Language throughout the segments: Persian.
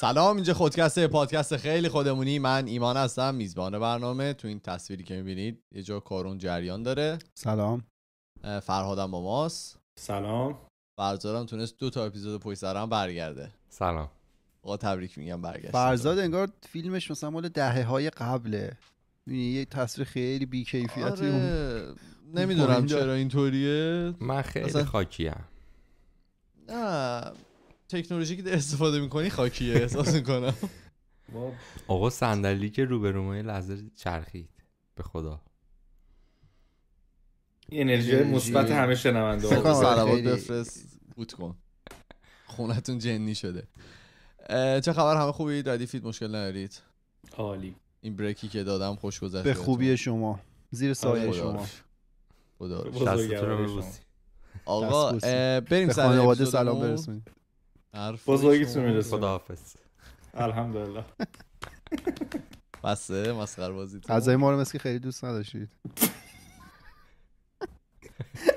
سلام اینجا خودکسته پادکست خیلی خودمونی من ایمان هستم میزبان برنامه تو این تصویری که میبینید یه جا کارون جریان داره سلام فرهادم با ماست سلام فرزادم تونست دو تا اپیزود پویسرم سرم برگرده سلام آقا تبریک میگم برگشت فرزاد انگار فیلمش مثلا مال دهه های قبله یه تصویر خیلی بیکیفیتی آره. نمیدونم چرا اینطوریه من خیلی مثلا... تکنولوژی که استفاده میکنی خاکیه احساس میکنم آقا صندلی که روبرومه لحظه چرخید به خدا انرژی مثبت همه شنونده ها سلامات بفرست بوت کن خونتون جنی شده چه خبر همه خوبی دادی فید مشکل ندارید عالی این بریکی که دادم خوش گذشت به خوبی شما زیر آره، سایه شما خدا آقا بریم سر سلام برسونید بزرگیتون خدا خداحافظ الحمدلله بسه مسخره بازی غذای ما رو مثل خیلی دوست نداشتید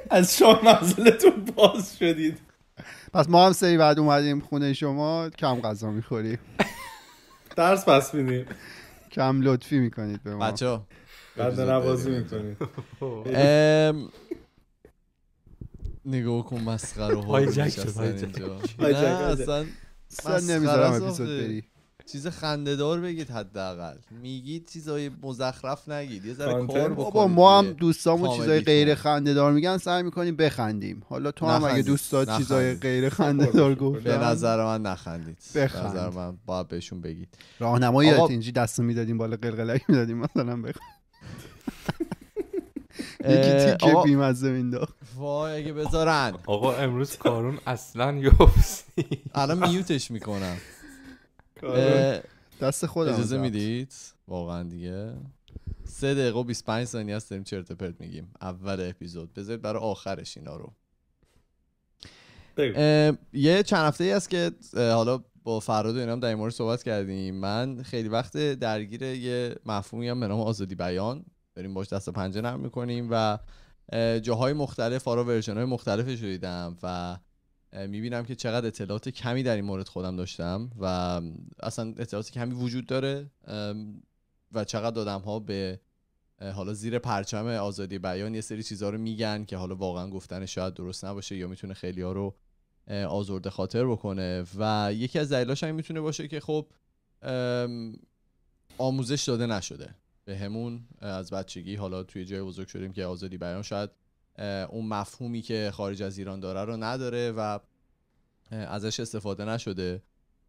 از شما منزلتون باز شدید پس ما هم سری بعد اومدیم خونه شما کم غذا میخوریم درس پس میدیم کم لطفی میکنید به ما بچه بد نوازی میکنید نگاه کن مسخره ها هایجک شد نه اصلا اصلا نمیذارم اپیزود بری چیز خندهدار بگید حداقل میگید چیزای مزخرف نگید یه ذره کار بابا ما هم دوستامو چیزای غیر خنده دار میگن سعی میکنیم بخندیم حالا تو هم اگه دوست داد چیزای غیر خنده دار گفت به نظر من نخندید به نظر من باید بهشون بگید راهنمایی آقا... اینجی دستو میدادیم بالا قلقلک میدادیم مثلا بخند یکی تیکه بیمزه مینداخت وای اگه بذارن آقا امروز کارون اصلا یوبسی الان میوتش میکنم دست خودم اجازه میدید واقعا دیگه سه دقیقه و 25 ثانیه است داریم چرت پرت میگیم اول اپیزود بذارید برای آخرش اینا رو یه چند هفته ای است که حالا با فراد و اینام در این مورد صحبت کردیم من خیلی وقت درگیر یه مفهومی هم به نام آزادی بیان داریم باش دست پنجه نرم میکنیم و جاهای مختلف آرا ورژن های مختلفش رو و میبینم که چقدر اطلاعات کمی در این مورد خودم داشتم و اصلا اطلاعات کمی وجود داره و چقدر دادم ها به حالا زیر پرچم آزادی بیان یه سری چیزها رو میگن که حالا واقعا گفتن شاید درست نباشه یا میتونه خیلی ها رو آزرده خاطر بکنه و یکی از دلایلش هم میتونه باشه که خب آموزش داده نشده به همون از بچگی حالا توی جای بزرگ شدیم که آزادی بیان شاید اون مفهومی که خارج از ایران داره رو نداره و ازش استفاده نشده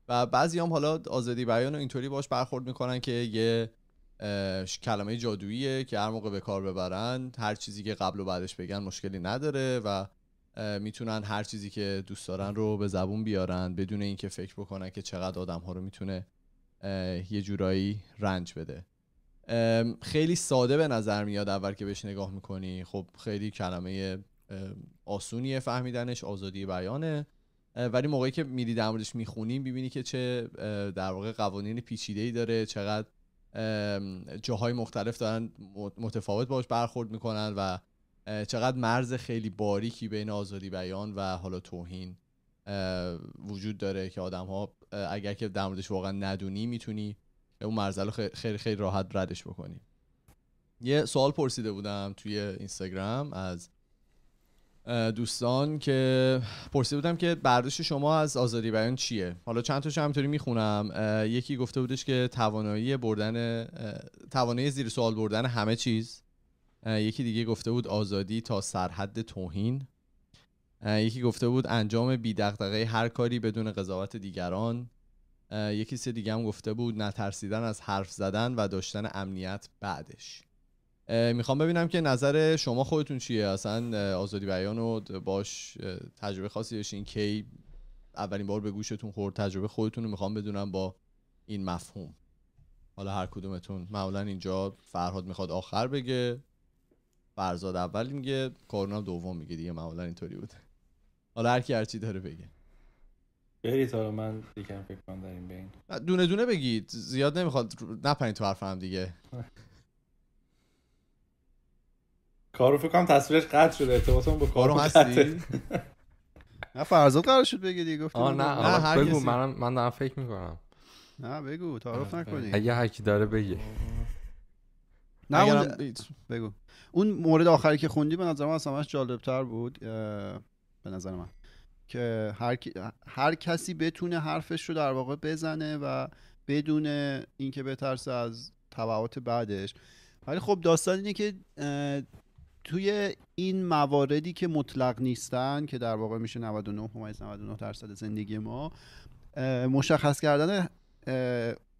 و بعضی هم حالا آزادی بیان رو اینطوری باش برخورد میکنن که یه کلمه جادوییه که هر موقع به کار ببرن هر چیزی که قبل و بعدش بگن مشکلی نداره و میتونن هر چیزی که دوست دارن رو به زبون بیارن بدون اینکه فکر بکنن که چقدر آدم ها رو میتونه یه جورایی رنج بده خیلی ساده به نظر میاد اول که بهش نگاه میکنی خب خیلی کلمه آسونیه فهمیدنش آزادی بیانه ولی موقعی که میری در موردش میخونیم ببینی که چه در واقع قوانین ای داره چقدر جاهای مختلف دارن متفاوت باش برخورد میکنن و چقدر مرز خیلی باریکی بین آزادی بیان و حالا توهین وجود داره که آدم ها اگر که در موردش واقعا ندونی میتونی اون مرزل خیلی خیلی راحت ردش بکنیم یه سوال پرسیده بودم توی اینستاگرام از دوستان که پرسیده بودم که برداشت شما از آزادی بیان چیه حالا چند تاشو همینطوری میخونم یکی گفته بودش که توانایی بردن توانایی زیر سوال بردن همه چیز یکی دیگه گفته بود آزادی تا سرحد توهین یکی گفته بود انجام بی هر کاری بدون قضاوت دیگران یکی سه دیگه هم گفته بود نترسیدن از حرف زدن و داشتن امنیت بعدش میخوام ببینم که نظر شما خودتون چیه اصلا آزادی بیان رو باش تجربه خاصی داشتین کی اولین بار به گوشتون خورد تجربه خودتون رو میخوام بدونم با این مفهوم حالا هر کدومتون معمولا اینجا فرهاد میخواد آخر بگه فرزاد اول میگه کارونا دوم میگه دیگه معمولا اینطوری بوده حالا هر کی هر چی داره بگه برید حالا من دیگه فکر کنم در این بین دونه دونه بگید زیاد نمیخواد نپنید تو حرف هم دیگه کارو فکر کنم تصویرش قطع شده ارتباطمون با کارو هستی نه فرزاد قرار شد بگی دیگه گفت نه نه بگو من من دارم فکر میکنم نه بگو تعارف نکنید اگه هر کی داره بگه نه اون بگو اون مورد آخری که خوندی به نظر من اصلا جالب تر بود به نظر من که هر, هر کسی بتونه حرفش رو در واقع بزنه و بدون اینکه بترسه از تبعات بعدش ولی خب داستان اینه که توی این مواردی که مطلق نیستن که در واقع میشه 99 99 درصد زندگی ما مشخص کردن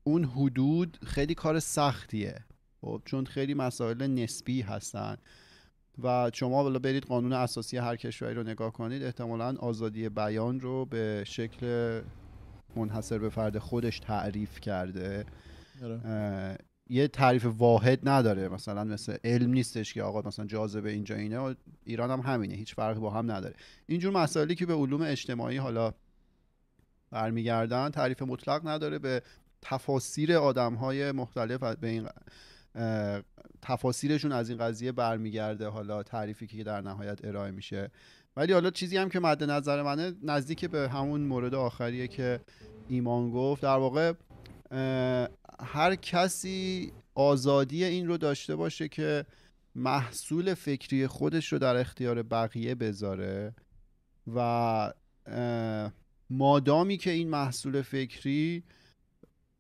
اون حدود خیلی کار سختیه خب چون خیلی مسائل نسبی هستن و شما بالا برید قانون اساسی هر کشوری رو نگاه کنید احتمالا آزادی بیان رو به شکل منحصر به فرد خودش تعریف کرده آره. یه تعریف واحد نداره مثلا مثل علم نیستش که آقا مثلا جاذبه اینجا اینه و ایران هم همینه هیچ فرقی با هم نداره اینجور مسائلی که به علوم اجتماعی حالا برمیگردن تعریف مطلق نداره به تفاسیر آدم های مختلف به این تفاسیرشون از این قضیه برمیگرده حالا تعریفی که در نهایت ارائه میشه ولی حالا چیزی هم که مد نظر منه نزدیک به همون مورد آخریه که ایمان گفت در واقع هر کسی آزادی این رو داشته باشه که محصول فکری خودش رو در اختیار بقیه بذاره و مادامی که این محصول فکری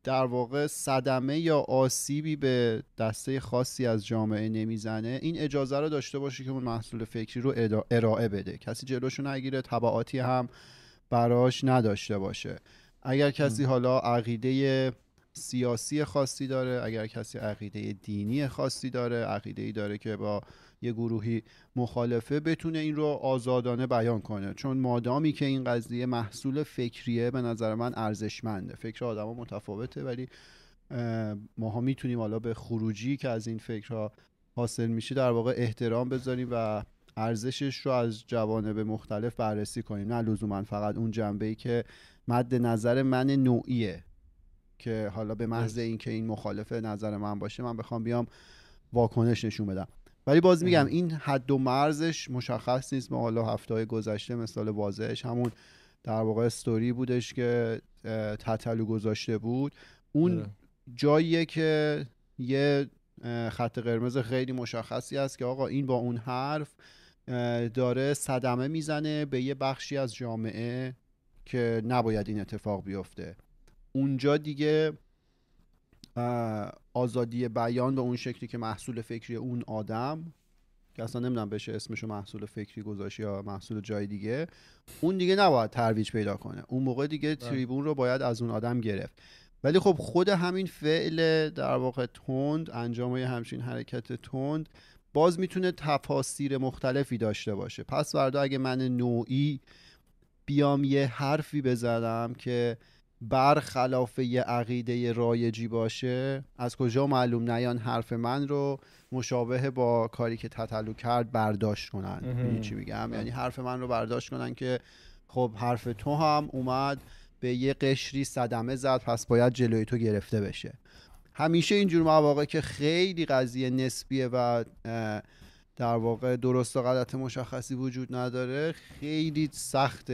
در واقع صدمه یا آسیبی به دسته خاصی از جامعه نمیزنه این اجازه رو داشته باشه که اون محصول فکری رو ارائه بده کسی جلوشو نگیره تبعاتی هم براش نداشته باشه اگر کسی حالا عقیده سیاسی خاصی داره اگر کسی عقیده دینی خاصی داره عقیده ای داره که با یه گروهی مخالفه بتونه این رو آزادانه بیان کنه چون مادامی که این قضیه محصول فکریه به نظر من ارزشمنده فکر آدما متفاوته ولی ماها میتونیم حالا به خروجی که از این فکرها حاصل میشه در واقع احترام بذاریم و ارزشش رو از به مختلف بررسی کنیم نه لزوما فقط اون جنبه ای که مد نظر من نوعیه که حالا به محض اینکه این مخالف نظر من باشه من بخوام بیام واکنش نشون بدم ولی باز میگم این حد و مرزش مشخص نیست ما حالا هفته گذشته مثال واضحش همون در واقع استوری بودش که تطلو گذاشته بود اون جاییه که یه خط قرمز خیلی مشخصی است که آقا این با اون حرف داره صدمه میزنه به یه بخشی از جامعه که نباید این اتفاق بیفته اونجا دیگه آزادی بیان به اون شکلی که محصول فکری اون آدم که اصلا نمیدونم بشه اسمشو محصول فکری گذاشت یا محصول جای دیگه اون دیگه نباید ترویج پیدا کنه اون موقع دیگه بله. تریبون رو باید از اون آدم گرفت ولی خب خود همین فعل در واقع تند انجام همچین حرکت تند باز میتونه تفاسیر مختلفی داشته باشه پس وردا اگه من نوعی بیام یه حرفی بزنم که برخلاف یه عقیده رایجی باشه از کجا معلوم نیان یعنی حرف من رو مشابه با کاری که تطلو کرد برداشت کنن یه یعنی چی میگم یعنی حرف من رو برداشت کنن که خب حرف تو هم اومد به یه قشری صدمه زد پس باید جلوی تو گرفته بشه همیشه اینجور مواقع که خیلی قضیه نسبیه و در واقع درست و غلط مشخصی وجود نداره خیلی سخت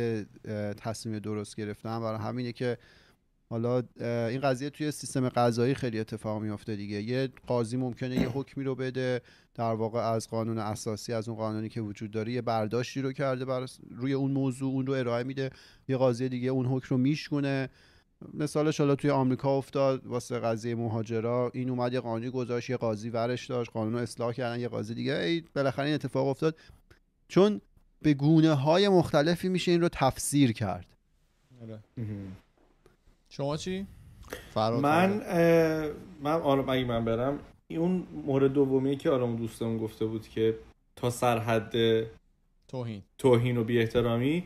تصمیم درست گرفتن برای همینه که حالا این قضیه توی سیستم قضایی خیلی اتفاق میافته دیگه یه قاضی ممکنه یه حکمی رو بده در واقع از قانون اساسی از اون قانونی که وجود داره یه برداشتی رو کرده بر روی اون موضوع اون رو ارائه میده یه قاضی دیگه اون حکم رو میشکنه مثالش حالا توی آمریکا افتاد واسه قضیه مهاجرا این اومد یه قانونی گذاشت یه قاضی ورش داشت قانون رو اصلاح کردن یه قاضی دیگه ای بالاخره این اتفاق افتاد چون به گونه های مختلفی میشه این رو تفسیر کرد آره. شما چی؟ من من آرام اگه من برم اون مورد دومیه که آرام دوستمون گفته بود که تا سرحد توهین توهین و بی احترامی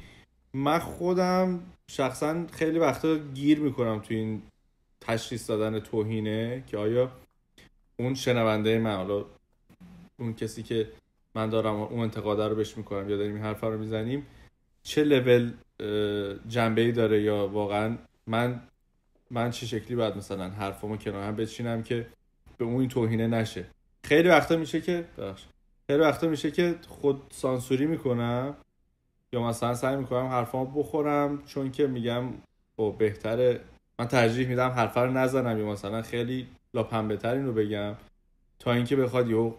من خودم شخصا خیلی وقتا گیر میکنم تو این تشخیص دادن توهینه که آیا اون شنونده من حالا اون کسی که من دارم اون انتقاد رو بهش میکنم یا داریم این حرف رو میزنیم چه لول جنبه ای داره یا واقعا من من چه شکلی باید مثلا حرفمو کنار هم بچینم که به اون این توهینه نشه خیلی وقتا میشه که خیلی وقتا میشه که خود سانسوری میکنم یا مثلا سعی میکنم حرفامو بخورم چون که میگم او خب، بهتره من ترجیح میدم حرفا رو نزنم یا مثلا خیلی لاپنبهتر رو بگم تا اینکه بخواد یهو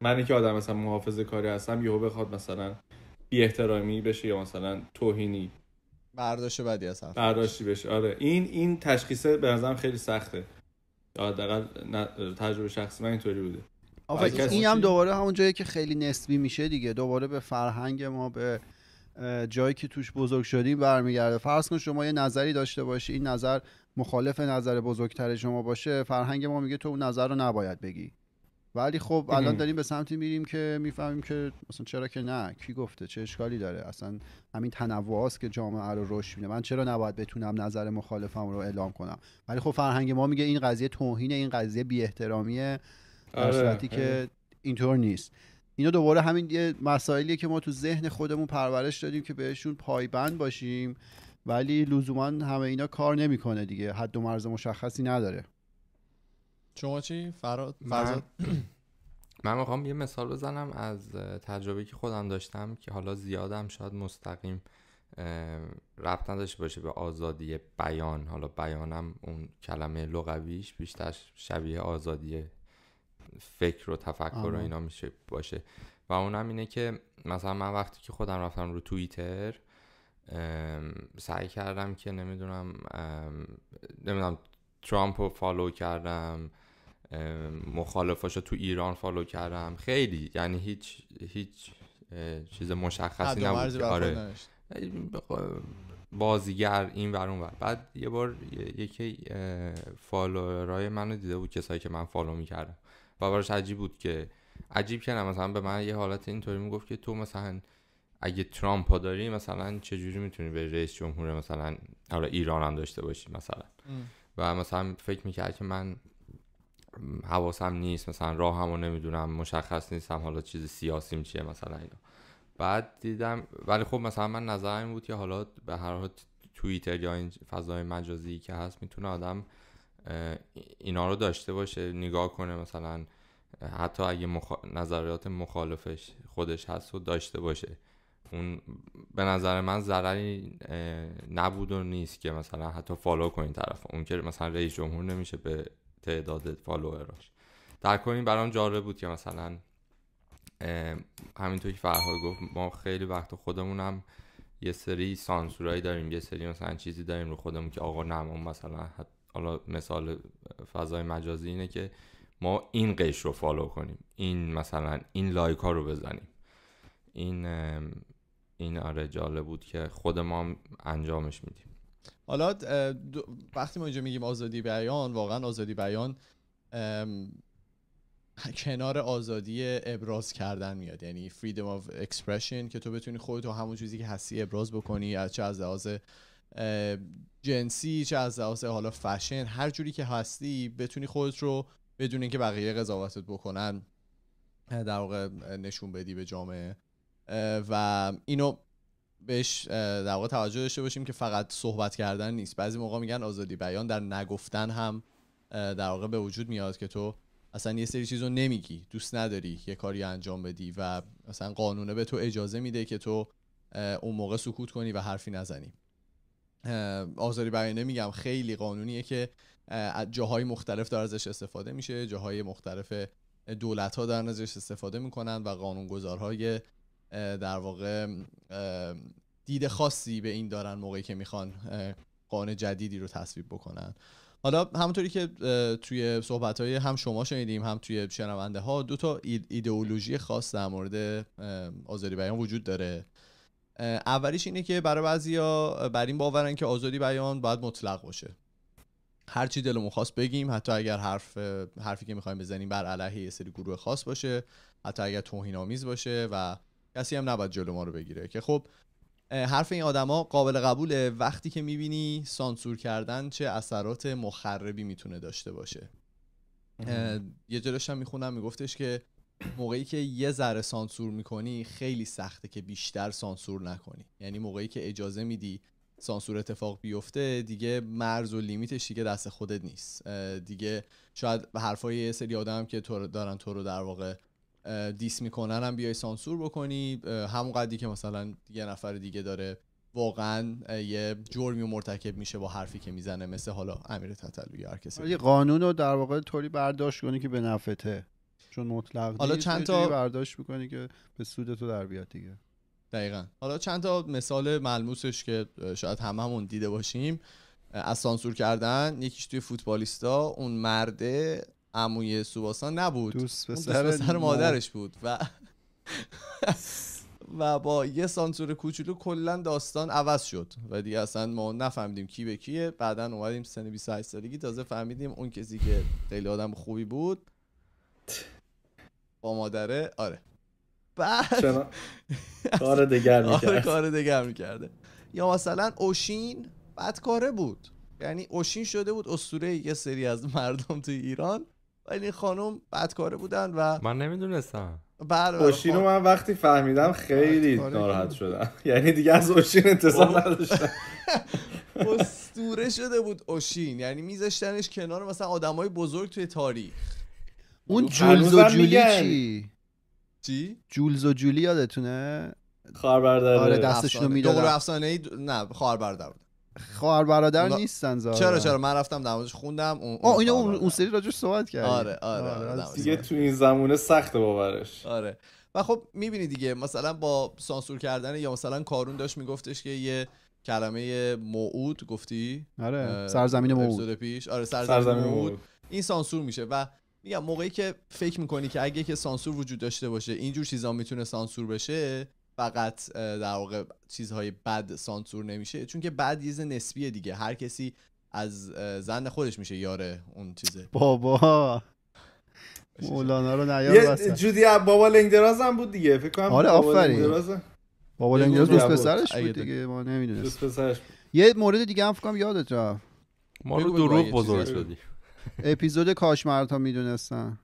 من که آدم مثلا محافظه کاری هستم یهو بخواد مثلا بی احترامی بشه یا مثلا توهینی برداشت بدی از حرف برداشتی بشه آره این این تشخیص به نظرم خیلی سخته حداقل تجربه شخصی من اینطوری بوده این, آره، این هم دوباره همون جایی که خیلی نسبی میشه دیگه دوباره به فرهنگ ما به جایی که توش بزرگ شدیم برمیگرده فرض کن شما یه نظری داشته باشی این نظر مخالف نظر بزرگتر شما باشه فرهنگ ما میگه تو اون نظر رو نباید بگی ولی خب الان داریم به سمتی میریم که میفهمیم که مثلا چرا که نه کی گفته چه اشکالی داره اصلا همین تنوع که جامعه رو رشد میده من چرا نباید بتونم نظر مخالفم رو اعلام کنم ولی خب فرهنگ ما میگه این قضیه توهین این قضیه بی احترامیه در آره، صورتی آره. که اینطور نیست اینا دوباره همین یه مسائلیه که ما تو ذهن خودمون پرورش دادیم که بهشون پایبند باشیم ولی لزوما همه اینا کار نمیکنه دیگه حد و مرز مشخصی نداره شما چی فراد من, میخوام یه مثال بزنم از تجربه که خودم داشتم که حالا زیادم شاید مستقیم ربط نداشته باشه به آزادی بیان حالا بیانم اون کلمه لغویش بیشتر شبیه آزادی فکر و تفکر و اینا میشه باشه و اونم اینه که مثلا من وقتی که خودم رفتم رو توییتر سعی کردم که نمیدونم نمیدونم ترامپ رو فالو کردم مخالفاش رو تو ایران فالو کردم خیلی یعنی هیچ هیچ چیز مشخصی نبود که آره بازیگر این ور اون بعد یه بار یکی فالوورای منو دیده بود کسایی که من فالو میکردم و براش عجیب بود که عجیب که مثلا به من یه حالت اینطوری میگفت که تو مثلا اگه ترامپ داری مثلا چجوری میتونی به رئیس جمهور مثلا حالا ایران هم داشته باشی مثلا و مثلا فکر میکرد که من حواسم نیست مثلا راه همو نمیدونم مشخص نیستم حالا چیز سیاسیم چیه مثلا اینا بعد دیدم ولی خب مثلا من نظرم این بود که حالا به هر حال توییتر یا این فضای مجازی که هست میتونه آدم اینا رو داشته باشه نگاه کنه مثلا حتی اگه مخ... نظریات مخالفش خودش هست و داشته باشه اون به نظر من ضرری نبود و نیست که مثلا حتی فالو کنین طرف اون که مثلا رئیس جمهور نمیشه به تعداد فالووراش در کل این برام جالب بود که مثلا همینطور که فرهاد گفت ما خیلی وقت خودمون هم یه سری سانسورایی داریم یه سری مثلا چیزی داریم رو خودمون که آقا نه مثلا حالا مثال فضای مجازی اینه که ما این قش رو فالو کنیم این مثلا این لایک ها رو بزنیم این این آره جالب بود که خود انجامش میدیم حالا وقتی ما اینجا میگیم آزادی بیان واقعا آزادی بیان کنار آزادی ابراز کردن میاد یعنی freedom of expression که تو بتونی خودتو همون چیزی که هستی ابراز بکنی از چه از لحاظ جنسی چه از لحاظ حالا فشن هر جوری که هستی بتونی خودت رو بدون اینکه بقیه قضاوتت بکنن در واقع نشون بدی به جامعه و اینو بهش در واقع توجه داشته باشیم که فقط صحبت کردن نیست بعضی موقع میگن آزادی بیان در نگفتن هم در واقع به وجود میاد که تو اصلا یه سری چیز رو نمیگی دوست نداری یه کاری انجام بدی و اصلا قانونه به تو اجازه میده که تو اون موقع سکوت کنی و حرفی نزنی آزاری برای میگم خیلی قانونیه که از جاهای مختلف داره ازش استفاده میشه جاهای مختلف دولت ها دارن ازش استفاده میکنن و قانونگذارهای در واقع دید خاصی به این دارن موقعی که میخوان قانون جدیدی رو تصویب بکنن حالا همونطوری که توی صحبت های هم شما شنیدیم هم توی شنونده ها دو تا ایدئولوژی خاص در مورد آزادی بیان وجود داره اولیش اینه که برای بعضیا بر این باورن که آزادی بیان باید مطلق باشه هر چی دلمون خواست بگیم حتی اگر حرف حرفی که میخوایم بزنیم بر علیه یه سری گروه خاص باشه حتی اگر توهین آمیز باشه و کسی هم نباید جلو ما رو بگیره که خب حرف این آدما قابل قبوله وقتی که میبینی سانسور کردن چه اثرات مخربی میتونه داشته باشه یه جلوش هم میخونم میگفتش که موقعی که یه ذره سانسور میکنی خیلی سخته که بیشتر سانسور نکنی یعنی موقعی که اجازه میدی سانسور اتفاق بیفته دیگه مرز و لیمیتش دیگه دست خودت نیست دیگه شاید حرفای یه سری آدم که تو دارن تو رو در واقع دیس میکنن هم بیای سانسور بکنی همون قدری که مثلا یه نفر دیگه داره واقعا یه جرمی مرتکب میشه با حرفی که میزنه مثل حالا امیر یا هر کسی قانون رو در واقع طوری برداشت کنی که به نفته چون مطلق حالا چند تا برداشت میکنی که به سود تو در بیاد دیگه دقیقا حالا چند تا مثال ملموسش که شاید هممون دیده باشیم از سانسور کردن یکیش توی فوتبالیستا اون مرده عموی سوباسا نبود دوست پسر, مادرش بود و و با یه سانسور کوچولو کلا داستان عوض شد و دیگه اصلا ما نفهمیدیم کی به کیه بعدا اومدیم سن 28 سالگی تازه فهمیدیم اون کسی که خیلی آدم خوبی بود با مادره آره بعد کار دگر آره، میکرد کار دگر میکرده یا مثلا اوشین بدکاره بود یعنی اوشین شده بود اسطوره یه سری از مردم تو ایران ولی این خانم بدکاره بودن و من نمیدونستم بله،, بله اوشین رو خب. من وقتی فهمیدم خیلی ناراحت شدم یعنی دیگه از اوشین انتظار خب. نداشتم استوره شده بود اوشین یعنی میذاشتنش کنار مثلا های بزرگ توی تاریخ اون جولز و جولی چی چی جولز و جولی یادتونه خواهر برادر آره دستشون رو افسانه ای نه خواهر برادر بود خواهر برادر اونا... نیستن زاره. چرا چرا من رفتم نمازش خوندم اون آه اینو اون, اون سری راجعش صحبت کرد آره آره, آره, دیگه تو این زمونه سخت باورش آره و خب میبینی دیگه مثلا با سانسور کردن یا مثلا کارون داشت میگفتش که یه کلمه موعود گفتی آره سرزمین موعود پیش آره سرزمین, سرزمین موعود این سانسور میشه و میگم موقعی که فکر میکنی که اگه که سانسور وجود داشته باشه اینجور چیزا میتونه سانسور بشه فقط در واقع چیزهای بد سانسور نمیشه چون که بد یه نسبیه دیگه هر کسی از زن خودش میشه یاره اون چیزه بابا مولانا رو نیار یه جودی بابا لنگدراز هم بود دیگه فکر کنم آره آفرین بابا لنگدراز دوست پسرش بود دیگه ما نمیدونیم پسرش یه مورد دیگه هم کنم یادت رفت ما رو دروغ بزرگ شدی اپیزود کاش مرتا میدونستن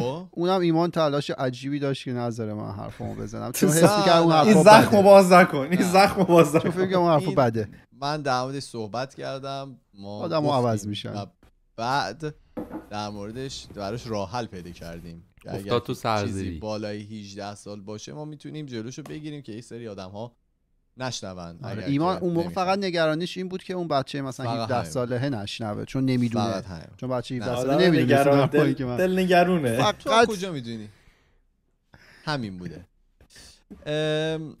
خب. اونم ایمان تلاش عجیبی داشت که نظر من حرفمو بزنم حس اون حرفو این زخمو باز نکن این زخمو باز فکر کنم حرفو بده من در مورد صحبت کردم ما آدمو عوض میشن بعد در موردش براش راه حل پیدا کردیم افتاد تو بالای 18 سال باشه ما میتونیم جلوشو بگیریم که یک سری آدم ها نشنوند آره ایمان اون موقع فقط نگرانیش این بود که اون بچه مثلا 17 ساله نشنوه چون نمیدونه چون بچه 17 ساله نمیدونه دل, که دل نگرونه خب، فقط کجا میدونی همین بوده ام...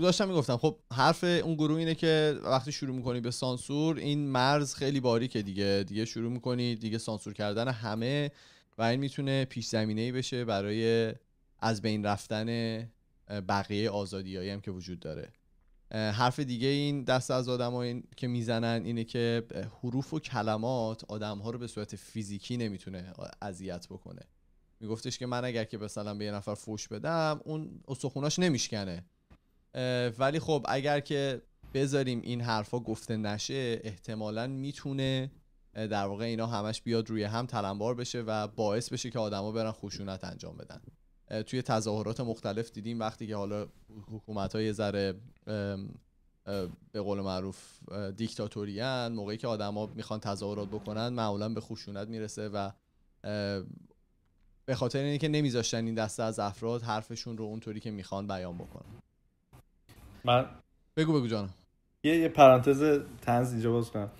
داشتم میگفتم خب حرف اون گروه اینه که وقتی شروع میکنی به سانسور این مرز خیلی باریکه دیگه دیگه شروع میکنی دیگه سانسور کردن همه و این میتونه پیش زمینه بشه برای از بین رفتن بقیه آزادی هم که وجود داره حرف دیگه این دست از آدم این که میزنن اینه که حروف و کلمات آدم ها رو به صورت فیزیکی نمیتونه اذیت بکنه میگفتش که من اگر که مثلا به یه نفر فوش بدم اون استخوناش نمیشکنه ولی خب اگر که بذاریم این حرفا گفته نشه احتمالا میتونه در واقع اینا همش بیاد روی هم تلمبار بشه و باعث بشه که آدما برن خشونت انجام بدن توی تظاهرات مختلف دیدیم وقتی که حالا حکومت های ذره به قول معروف دیکتاتوریان موقعی که آدما میخوان تظاهرات بکنن معمولا به خشونت میرسه و به خاطر اینکه نمیذاشتن این دسته از افراد حرفشون رو اونطوری که میخوان بیان بکنن من بگو بگو جانم یه, یه پرانتز تنز اینجا باز کنم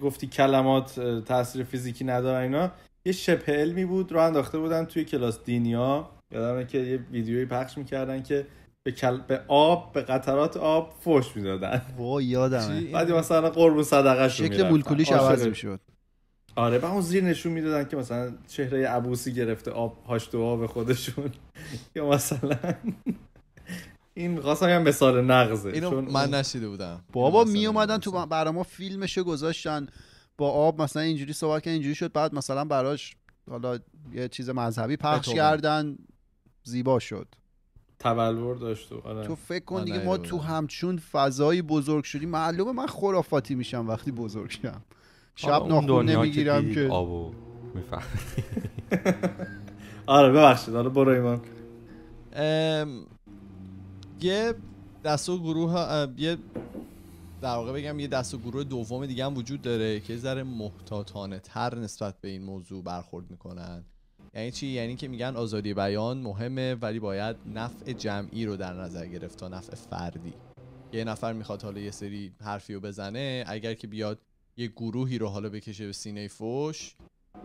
گفتی کلمات تاثیر فیزیکی ندارن اینا یه شبه علمی بود رو انداخته بودن توی کلاس دینیا یادمه که یه ویدیویی پخش میکردن که به, کل... به آب به قطرات آب فوش میدادن وای یادمه آره، بعد مثلا قرب شو شکل مولکولیش عوض میشد آره به اون زیر نشون میدادن که مثلا چهره عبوسی گرفته آب هاش آب خودشون یا مثلا این خواستم هم به سال نقضه اینو من نشیده بودم بابا می اومدن تو ما فیلمشو گذاشتن با آب مثلا اینجوری صحبت که اینجوری شد بعد مثلا براش حالا یه چیز مذهبی پخش کردن زیبا شد تبلور داشت آره. تو فکر کن دیگه ما تو همچون فضایی بزرگ شدیم معلومه من خرافاتی میشم وقتی بزرگ شم شب ناخون نمیگیرم که, آبو میفهمی آره ببخشید آره برو ایمان یه دست و گروه یه در واقع بگم یه دست و گروه دوم دیگه هم وجود داره که ذره محتاطانه تر نسبت به این موضوع برخورد میکنن یعنی چی یعنی که میگن آزادی بیان مهمه ولی باید نفع جمعی رو در نظر گرفت تا نفع فردی یه نفر میخواد حالا یه سری حرفی رو بزنه اگر که بیاد یه گروهی رو حالا بکشه به سینه فوش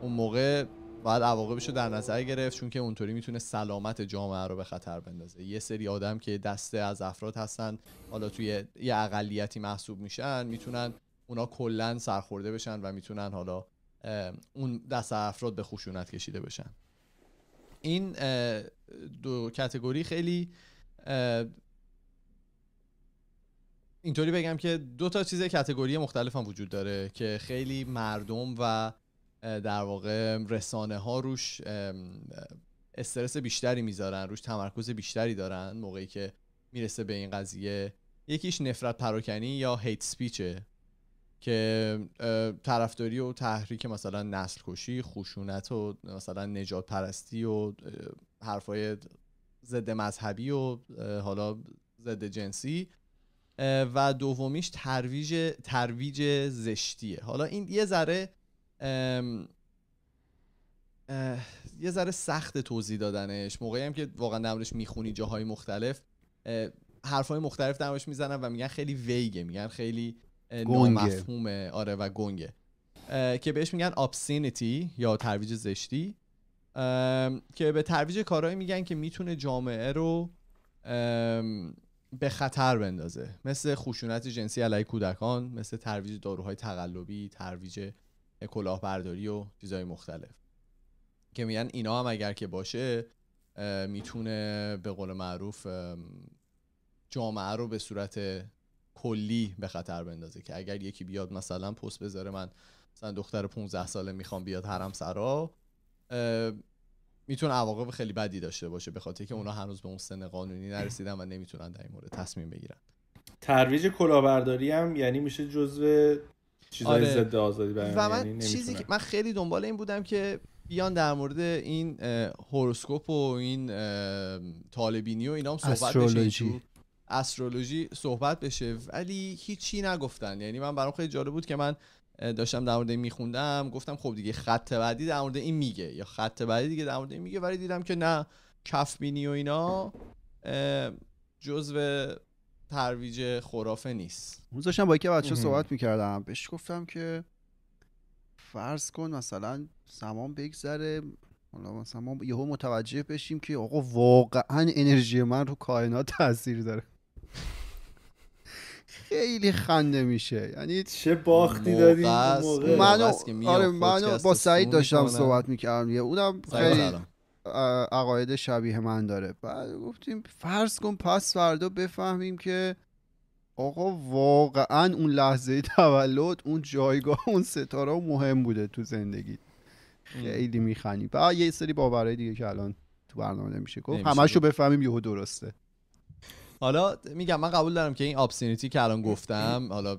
اون موقع باید عواقبش رو در نظر گرفت چون که اونطوری میتونه سلامت جامعه رو به خطر بندازه یه سری آدم که دسته از افراد هستن حالا توی یه اقلیتی محسوب میشن میتونن اونا کلا سرخورده بشن و میتونن حالا اون دست افراد به خشونت کشیده بشن این دو کتگوری خیلی اینطوری بگم که دو تا چیز کتگوری مختلف هم وجود داره که خیلی مردم و در واقع رسانه ها روش استرس بیشتری میذارن روش تمرکز بیشتری دارن موقعی که میرسه به این قضیه یکیش نفرت پراکنی یا هیت سپیچه که طرفداری و تحریک مثلا نسل کشی خشونت و مثلا نجات پرستی و حرفای ضد مذهبی و حالا ضد جنسی و دومیش ترویج ترویج زشتیه حالا این یه ذره یه ذره سخت توضیح دادنش موقعی هم که واقعا نمرش میخونی جاهای مختلف حرفای مختلف درمش میزنن و میگن خیلی ویگه میگن خیلی مفهومه آره و گنگه که بهش میگن ابسینیتی یا ترویج زشتی که به ترویج کارهایی میگن که میتونه جامعه رو به خطر بندازه مثل خشونت جنسی علیه کودکان مثل ترویج داروهای تقلبی ترویج کلاهبرداری و چیزهای مختلف که میگن اینا هم اگر که باشه میتونه به قول معروف جامعه رو به صورت کلی به خطر بندازه که اگر یکی بیاد مثلا پست بذاره من مثلا دختر 15 ساله میخوام بیاد حرم سرا میتونه عواقب خیلی بدی داشته باشه به خاطر که اونا هنوز به اون سن قانونی نرسیدن و نمیتونن در این مورد تصمیم بگیرن ترویج کلاهبرداری هم یعنی میشه جزو چیزای آره. ضد آزادی و یعنی من یعنی چیزی که من خیلی دنبال این بودم که بیان در مورد این هوروسکوپ و این طالبینی و اینام صحبت بشه استرولوژی صحبت بشه ولی هیچی نگفتن یعنی من برام خیلی جالب بود که من داشتم در مورد این میخوندم گفتم خب دیگه خط بعدی در مورد این میگه یا خط بعدی دیگه در مورد این میگه ولی دیدم که نه کف بینی و اینا جزو ترویج خرافه نیست روز داشتم با یکی بچه صحبت میکردم بهش گفتم که فرض کن مثلا زمان بگذره حالا مثلا ما یهو متوجه بشیم که آقا واقعا انرژی من رو کائنات تاثیر داره خیلی خنده میشه یعنی چه باختی دادی منو آره منو با سعید داشتم صحبت میکردم یه اونم خیلی عقاید شبیه من داره بعد گفتیم فرض کن پس فردا بفهمیم که آقا واقعا اون لحظه تولد اون جایگاه اون ستاره مهم بوده تو زندگی خیلی میخنی بعد یه سری باورهای دیگه که الان تو برنامه نمیشه گفت همشو بفهمیم یهو درسته حالا میگم من قبول دارم که این آبسینیتی که الان گفتم حالا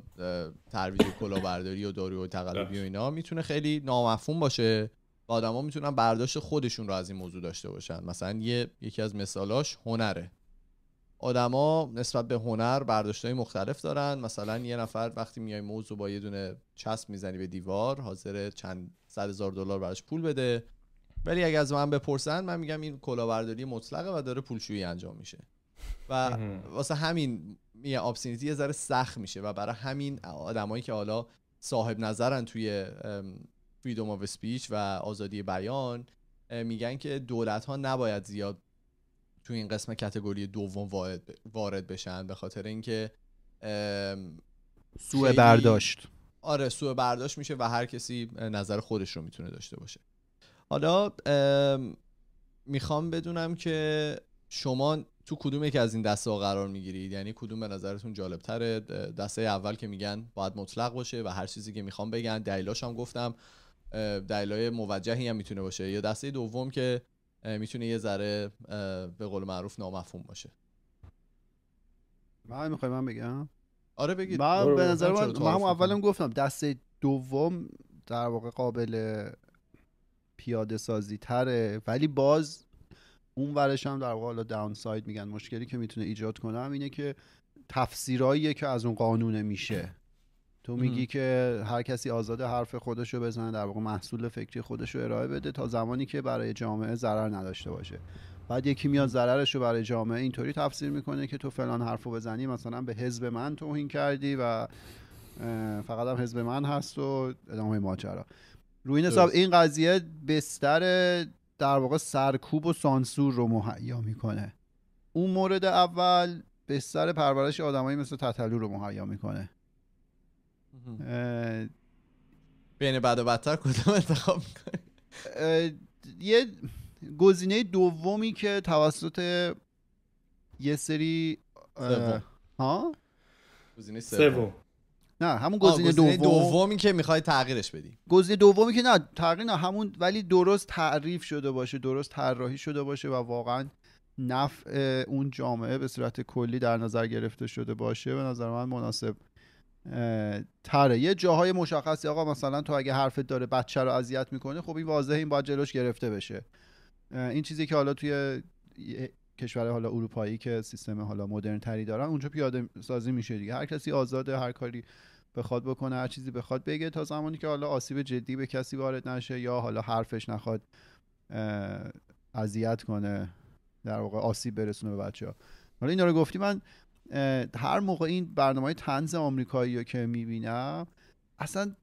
ترویج کلاهبرداری و داروی و تقلبی و اینا میتونه خیلی نامفهوم باشه و آدما میتونن برداشت خودشون رو از این موضوع داشته باشن مثلا یکی از مثالاش هنره آدما نسبت به هنر برداشتهای مختلف دارن مثلا یه نفر وقتی میای موضوع با یه دونه چسب میزنی به دیوار حاضر چند صد هزار دلار براش پول بده ولی اگه از من بپرسن من میگم این کلاهبرداری مطلقه و داره پولشویی انجام میشه و واسه همین یه آبسینیتی یه ذره سخت میشه و برای همین آدمایی که حالا صاحب نظرن توی فریدوم آف سپیچ و آزادی بیان میگن که دولت ها نباید زیاد توی این قسم کتگوری دوم وارد بشن به خاطر اینکه سوء برداشت آره سوء برداشت میشه و هر کسی نظر خودش رو میتونه داشته باشه حالا میخوام بدونم که شما تو کدوم یکی از این دسته ها قرار میگیرید یعنی کدوم به نظرتون جالب تره دسته اول که میگن باید مطلق باشه و هر چیزی که میخوام بگن دلیلاش هم گفتم دلایل موجهی هم میتونه باشه یا دسته دوم که میتونه یه ذره به قول معروف نامفهوم باشه من بله، میخوام من بگم آره بگید من به نظر من, من هم اولم گفتم دسته دوم در واقع قابل پیاده سازی تره ولی باز اون ورش هم در واقع حالا داون ساید میگن مشکلی که میتونه ایجاد کنم اینه که تفسیرایی که از اون قانون میشه تو میگی که هر کسی آزاد حرف خودش رو بزنه در واقع محصول فکری خودش رو ارائه بده تا زمانی که برای جامعه ضرر نداشته باشه بعد یکی میاد ضررش رو برای جامعه اینطوری تفسیر میکنه که تو فلان حرف رو بزنی مثلا به حزب من توهین کردی و فقط هم حزب من هست و ادامه ماجرا روی این حساب این قضیه بستر در واقع سرکوب و سانسور رو مهیا میکنه اون مورد اول بستر پرورش آدمایی مثل تتلو رو مهیا میکنه بین بعد و بدتر کدوم انتخاب یه گزینه دومی که توسط یه سری ها گزینه نه همون گزینه دوم دومی که میخوای تغییرش بدی گزینه دومی که نه تغییر نه همون ولی درست تعریف شده باشه درست طراحی شده باشه و واقعا نفع اون جامعه به صورت کلی در نظر گرفته شده باشه به نظر من مناسب تره یه جاهای مشخصی آقا مثلا تو اگه حرفت داره بچه رو اذیت میکنه خب این واضحه این باید جلوش گرفته بشه این چیزی که حالا توی کشور حالا اروپایی که سیستم حالا مدرن تری دارن اونجا پیاده سازی میشه دیگه هر کسی آزاده هر کاری بخواد بکنه هر چیزی بخواد بگه تا زمانی که حالا آسیب جدی به کسی وارد نشه یا حالا حرفش نخواد اذیت کنه در واقع آسیب برسونه به بچه ها حالا این رو گفتی من هر موقع این برنامه های تنز آمریکایی رو که میبینم اصلا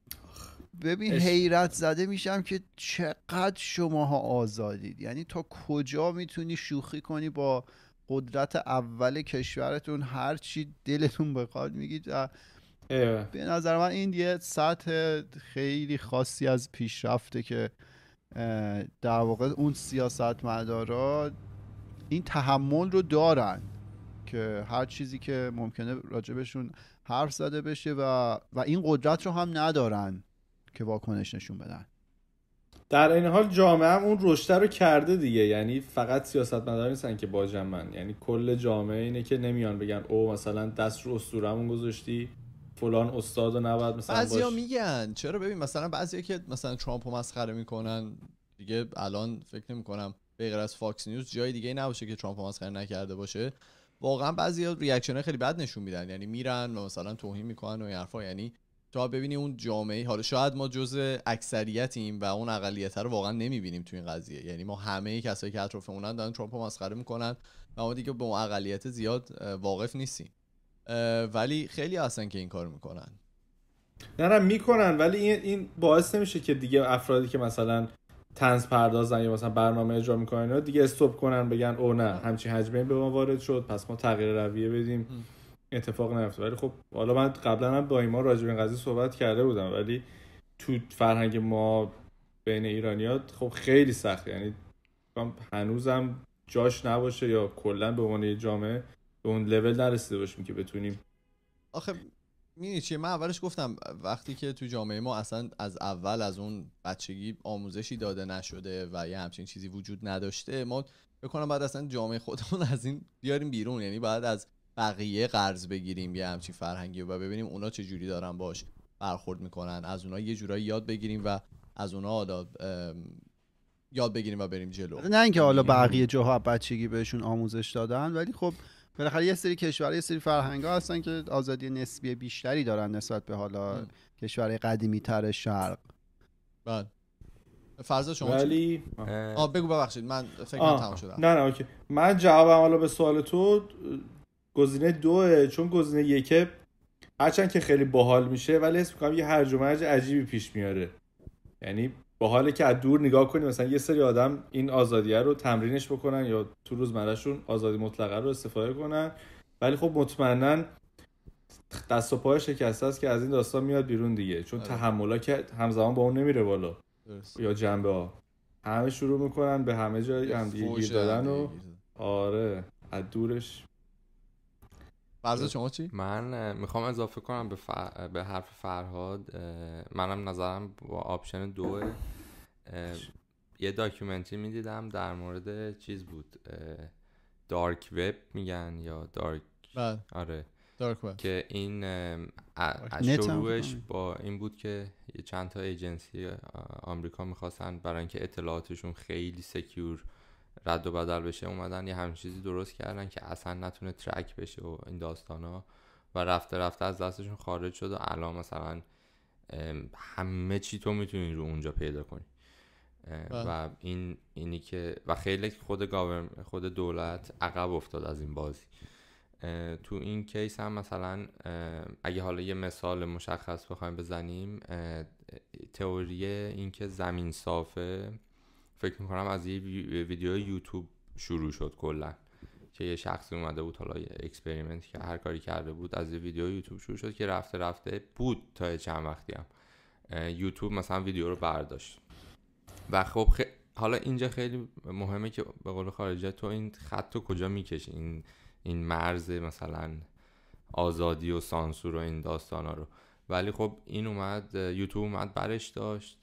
ببین حیرت زده میشم که چقدر شماها آزادید یعنی تا کجا میتونی شوخی کنی با قدرت اول کشورتون هر چی دلتون بخواد میگید و به نظر من این یه سطح خیلی خاصی از پیشرفته که در واقع اون سیاست مدارا این تحمل رو دارن که هر چیزی که ممکنه راجبشون حرف زده بشه و, و این قدرت رو هم ندارن که واکنش نشون بدن در این حال جامعه هم اون رشته رو کرده دیگه یعنی فقط مدار نیستن که من یعنی کل جامعه اینه که نمیان بگن او مثلا دست رو استورمون گذاشتی فلان و نباید مثلا بعضیا باش... میگن چرا ببین مثلا بعضی که مثلا ترامپو مسخره میکنن دیگه الان فکر نمیکنم به غیر از فاکس نیوز جای دیگه نباشه که ترامپ مسخره نکرده باشه واقعا بعضیا ریاکشن خیلی بد نشون میدن یعنی میرن مثلا توهین میکنن و این حرفا یعنی تا ببینی اون جامعه حالا شاید ما جزء اکثریتیم و اون اقلیت رو واقعا نمیبینیم تو این قضیه یعنی ما همه کسایی که اونن دارن ترامپ رو مسخره میکنن و ما دیگه به اون اقلیت زیاد واقف نیستیم ولی خیلی هستن که این کار میکنن نه نه میکنن ولی این این باعث نمیشه که دیگه افرادی که مثلا تنز پردازن یا مثلا برنامه اجرا میکنن دیگه استوب کنن بگن او نه همچین حجمه به ما وارد شد پس ما تغییر رویه بدیم اتفاق نیفته ولی خب حالا من قبلا هم با ایمان راجع به این قضیه صحبت کرده بودم ولی تو فرهنگ ما بین ایرانیات خب خیلی سخت یعنی هنوزم جاش نباشه یا کلا به عنوان جامعه به اون لول نرسیده باشیم که بتونیم آخه میدونی چیه من اولش گفتم وقتی که تو جامعه ما اصلا از اول از اون بچگی آموزشی داده نشده و یه همچین چیزی وجود نداشته ما بکنم بعد اصلا جامعه خودمون از این بیاریم بیرون یعنی بعد از بقیه قرض بگیریم یه همچین فرهنگی و ببینیم اونا چه جوری دارن باش برخورد میکنن از اونا یه جورایی یاد بگیریم و از اونا آداب یاد بگیریم و بریم جلو نه اینکه حالا بقیه جاها بچگی بهشون آموزش دادن ولی خب بالاخره یه سری کشورها یه سری فرهنگا هستن که آزادی نسبی بیشتری دارن نسبت به حالا کشورهای قدیمی تر شرق بله فرض شما ولی آه. آه بگو من فکر تمام شدم نه نه اوکی من جوابم حالا به سوال تو گزینه دوه چون گزینه یکه هرچند که خیلی باحال میشه ولی اسم میکنم یه هرج و مرج عجیبی پیش میاره یعنی باحاله که از دور نگاه کنیم مثلا یه سری آدم این آزادیه رو تمرینش بکنن یا تو روزمرهشون آزادی مطلقه رو استفاده کنن ولی خب مطمئنا دست و پای شکسته است که از این داستان میاد بیرون دیگه چون آره. تحملا که همزمان با اون نمیره بالا یا جنبه ها همه شروع میکنن به همه جا دادن و آره از دورش فرض شما چی؟ من میخوام اضافه کنم به, به حرف فرهاد منم نظرم با آپشن دوه یه داکیومنتی میدیدم در مورد چیز بود دارک وب میگن یا دارک بله. آره دارک که این از شروعش با این بود که چند تا ایجنسی آمریکا میخواستن برای اینکه اطلاعاتشون خیلی سکیور رد و بدل بشه اومدن یه همین چیزی درست کردن که اصلا نتونه ترک بشه و این ها و رفته رفته از دستشون خارج شد و الان مثلا همه چی تو میتونی رو اونجا پیدا کنی بله. و این اینی که و خیلی خود خود دولت عقب افتاد از این بازی تو این کیس هم مثلا اگه حالا یه مثال مشخص بخوایم بزنیم تئوری اینکه زمین صافه فکر میکنم از یه ویدیو یوتیوب شروع شد کلا که یه شخصی اومده بود حالا یه اکسپریمنت که هر کاری کرده بود از یه ویدیو یوتیوب شروع شد که رفته رفته بود تا چند وقتی هم یوتیوب مثلا ویدیو رو برداشت و خب حالا اینجا خیلی مهمه که به قول خارجه تو این خط رو کجا میکشی این این مرز مثلا آزادی و سانسور و این داستانا رو ولی خب این اومد یوتیوب اومد برش داشت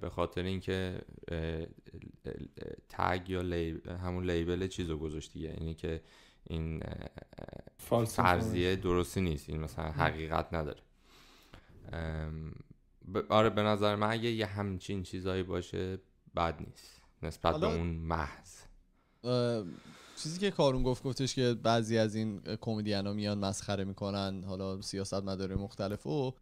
به خاطر اینکه تگ یا همون لیبل چیزو گذاشت دیگه یعنی که این فرضیه درستی نیست این مثلا حقیقت نداره آره به نظر من اگه یه همچین چیزایی باشه بد نیست نسبت به اون محض چیزی که کارون گفت گفتش که بعضی از این کمدین ها میان مسخره میکنن حالا سیاست مداره مختلف و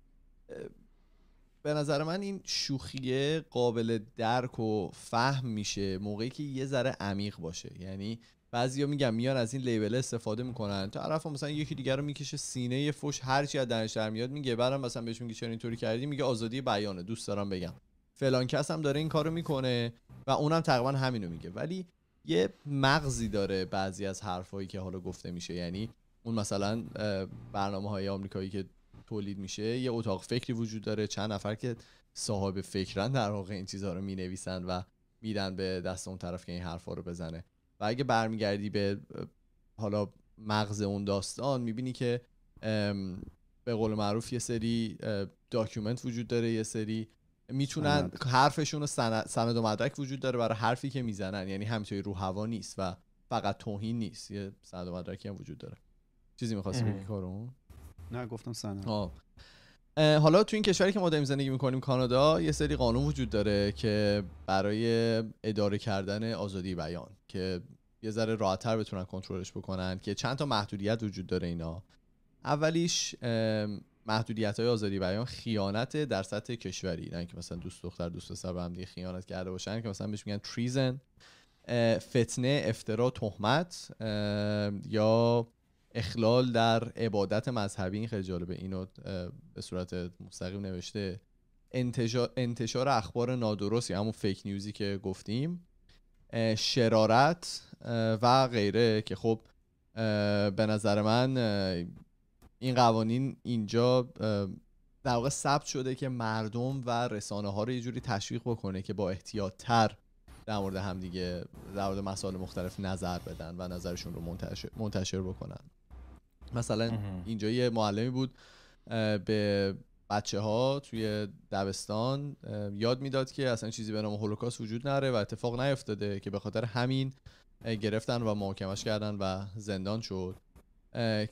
به نظر من این شوخیه قابل درک و فهم میشه موقعی که یه ذره عمیق باشه یعنی بعضیا میگن میان از این لیبل استفاده میکنن طرف مثلا یکی دیگر رو میکشه سینه یه فوش هر چی از دانش در میاد میگه برام مثلا بهش میگه چرا اینطوری کردی میگه آزادی بیانه دوست دارم بگم فلان کس هم داره این کارو میکنه و اونم تقریبا همینو میگه ولی یه مغزی داره بعضی از حرفایی که حالا گفته میشه یعنی اون مثلا برنامه های آمریکایی که تولید میشه یه اتاق فکری وجود داره چند نفر که صاحب فکرن در واقع این چیزها رو مینویسن و میدن به دست اون طرف که این حرفا رو بزنه و اگه برمیگردی به حالا مغز اون داستان میبینی که به قول معروف یه سری داکیومنت وجود داره یه سری میتونن آره. حرفشون رو سند و مدرک وجود داره برای حرفی که میزنن یعنی همینطوری رو هوا نیست و فقط توهین نیست یه سند و هم وجود داره چیزی میخواستی بگی کارون نه گفتم سنه خب. حالا تو این کشوری که ما داریم زندگی میکنیم کانادا یه سری قانون وجود داره که برای اداره کردن آزادی بیان که یه ذره راحتتر بتونن کنترلش بکنن که چند تا محدودیت وجود داره اینا اولیش محدودیت های آزادی بیان خیانت در سطح کشوری نه که مثلا دوست دختر دوست پسر به خیانت کرده باشن که مثلا بهش میگن تریزن فتنه افترا تهمت یا اخلال در عبادت مذهبی این خیلی جالبه اینو به صورت مستقیم نوشته انتشار, اخبار نادرست همون فیک نیوزی که گفتیم شرارت و غیره که خب به نظر من این قوانین اینجا در واقع ثبت شده که مردم و رسانه ها رو یه جوری تشویق بکنه که با احتیاط تر در مورد همدیگه در مورد مسائل مختلف نظر بدن و نظرشون رو منتشر, منتشر بکنن مثلا اینجا یه معلمی بود به بچه ها توی دبستان یاد میداد که اصلا چیزی به نام هولوکاست وجود نره و اتفاق نیفتاده که به خاطر همین گرفتن و محاکمش کردن و زندان شد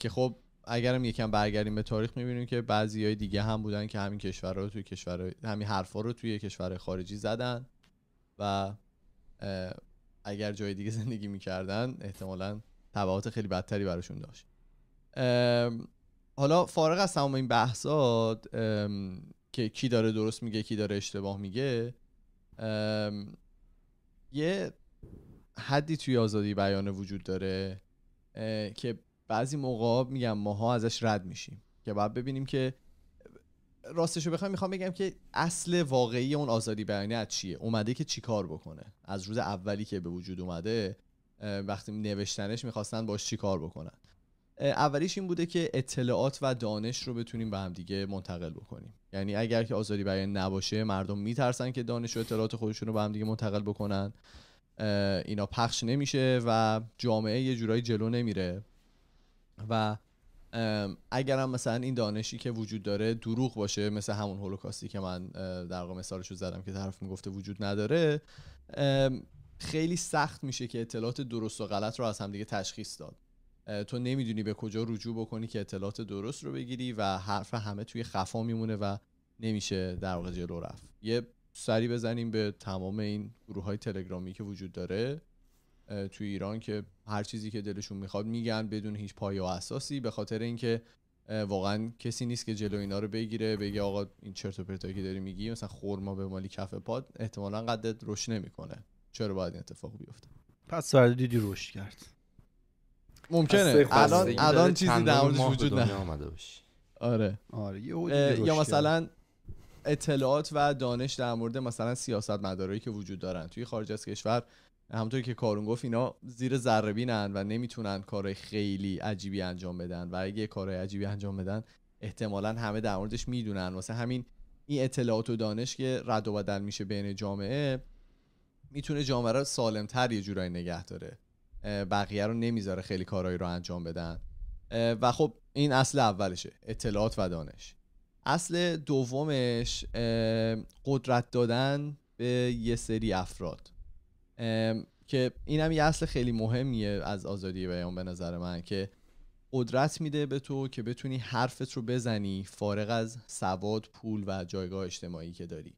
که خب اگرم یکم برگردیم به تاریخ میبینیم که بعضی های دیگه هم بودن که همین کشور رو توی کشور همین حرفا رو توی کشور خارجی زدن و اگر جای دیگه زندگی میکردن احتمالا تبعات خیلی بدتری براشون داشت حالا فارغ از تمام این بحثات که کی داره درست میگه کی داره اشتباه میگه یه حدی توی آزادی بیان وجود داره که بعضی موقع میگم ماها ازش رد میشیم که باید ببینیم که راستشو بخوام میخوام بگم که اصل واقعی اون آزادی از چیه اومده که چیکار بکنه از روز اولی که به وجود اومده وقتی نوشتنش میخواستن باش چیکار بکنن اولیش این بوده که اطلاعات و دانش رو بتونیم به هم دیگه منتقل بکنیم یعنی اگر که آزادی بیان نباشه مردم میترسن که دانش و اطلاعات خودشون رو به هم دیگه منتقل بکنن اینا پخش نمیشه و جامعه یه جورایی جلو نمیره و اگر مثلا این دانشی که وجود داره دروغ باشه مثل همون هولوکاستی که من در واقع مثالش رو زدم که طرف میگفته وجود نداره خیلی سخت میشه که اطلاعات درست و غلط رو از همدیگه تشخیص داد تو نمیدونی به کجا رجوع بکنی که اطلاعات درست رو بگیری و حرف همه توی خفا میمونه و نمیشه در واقع جلو رفت یه سری بزنیم به تمام این گروه های تلگرامی که وجود داره توی ایران که هر چیزی که دلشون میخواد میگن بدون هیچ پایه و اساسی به خاطر اینکه واقعا کسی نیست که جلو اینا رو بگیره بگه آقا این چرت و پرتایی که داری میگی مثلا خورما به مالی کف پاد احتمالا قدت رشد نمیکنه چرا باید این اتفاق بیفته پس دیدی رشد کرد ممکنه الان الان چیزی در موردش وجود نداره آره آره یا مثلا اطلاعات و دانش در مورد مثلا سیاست مدارایی که وجود دارن توی خارج از کشور همونطور که کارون گفت اینا زیر ذره بینن و نمیتونن کارهای خیلی عجیبی انجام بدن و اگه کار عجیبی انجام بدن احتمالا همه در موردش میدونن واسه همین این اطلاعات و دانش که رد و بدل میشه بین جامعه میتونه جامعه رو سالمتر یه جورایی نگه داره بقیه رو نمیذاره خیلی کارهایی رو انجام بدن و خب این اصل اولشه اطلاعات و دانش اصل دومش قدرت دادن به یه سری افراد که این هم یه اصل خیلی مهمیه از آزادی بیان به نظر من که قدرت میده به تو که بتونی حرفت رو بزنی فارغ از سواد پول و جایگاه اجتماعی که داری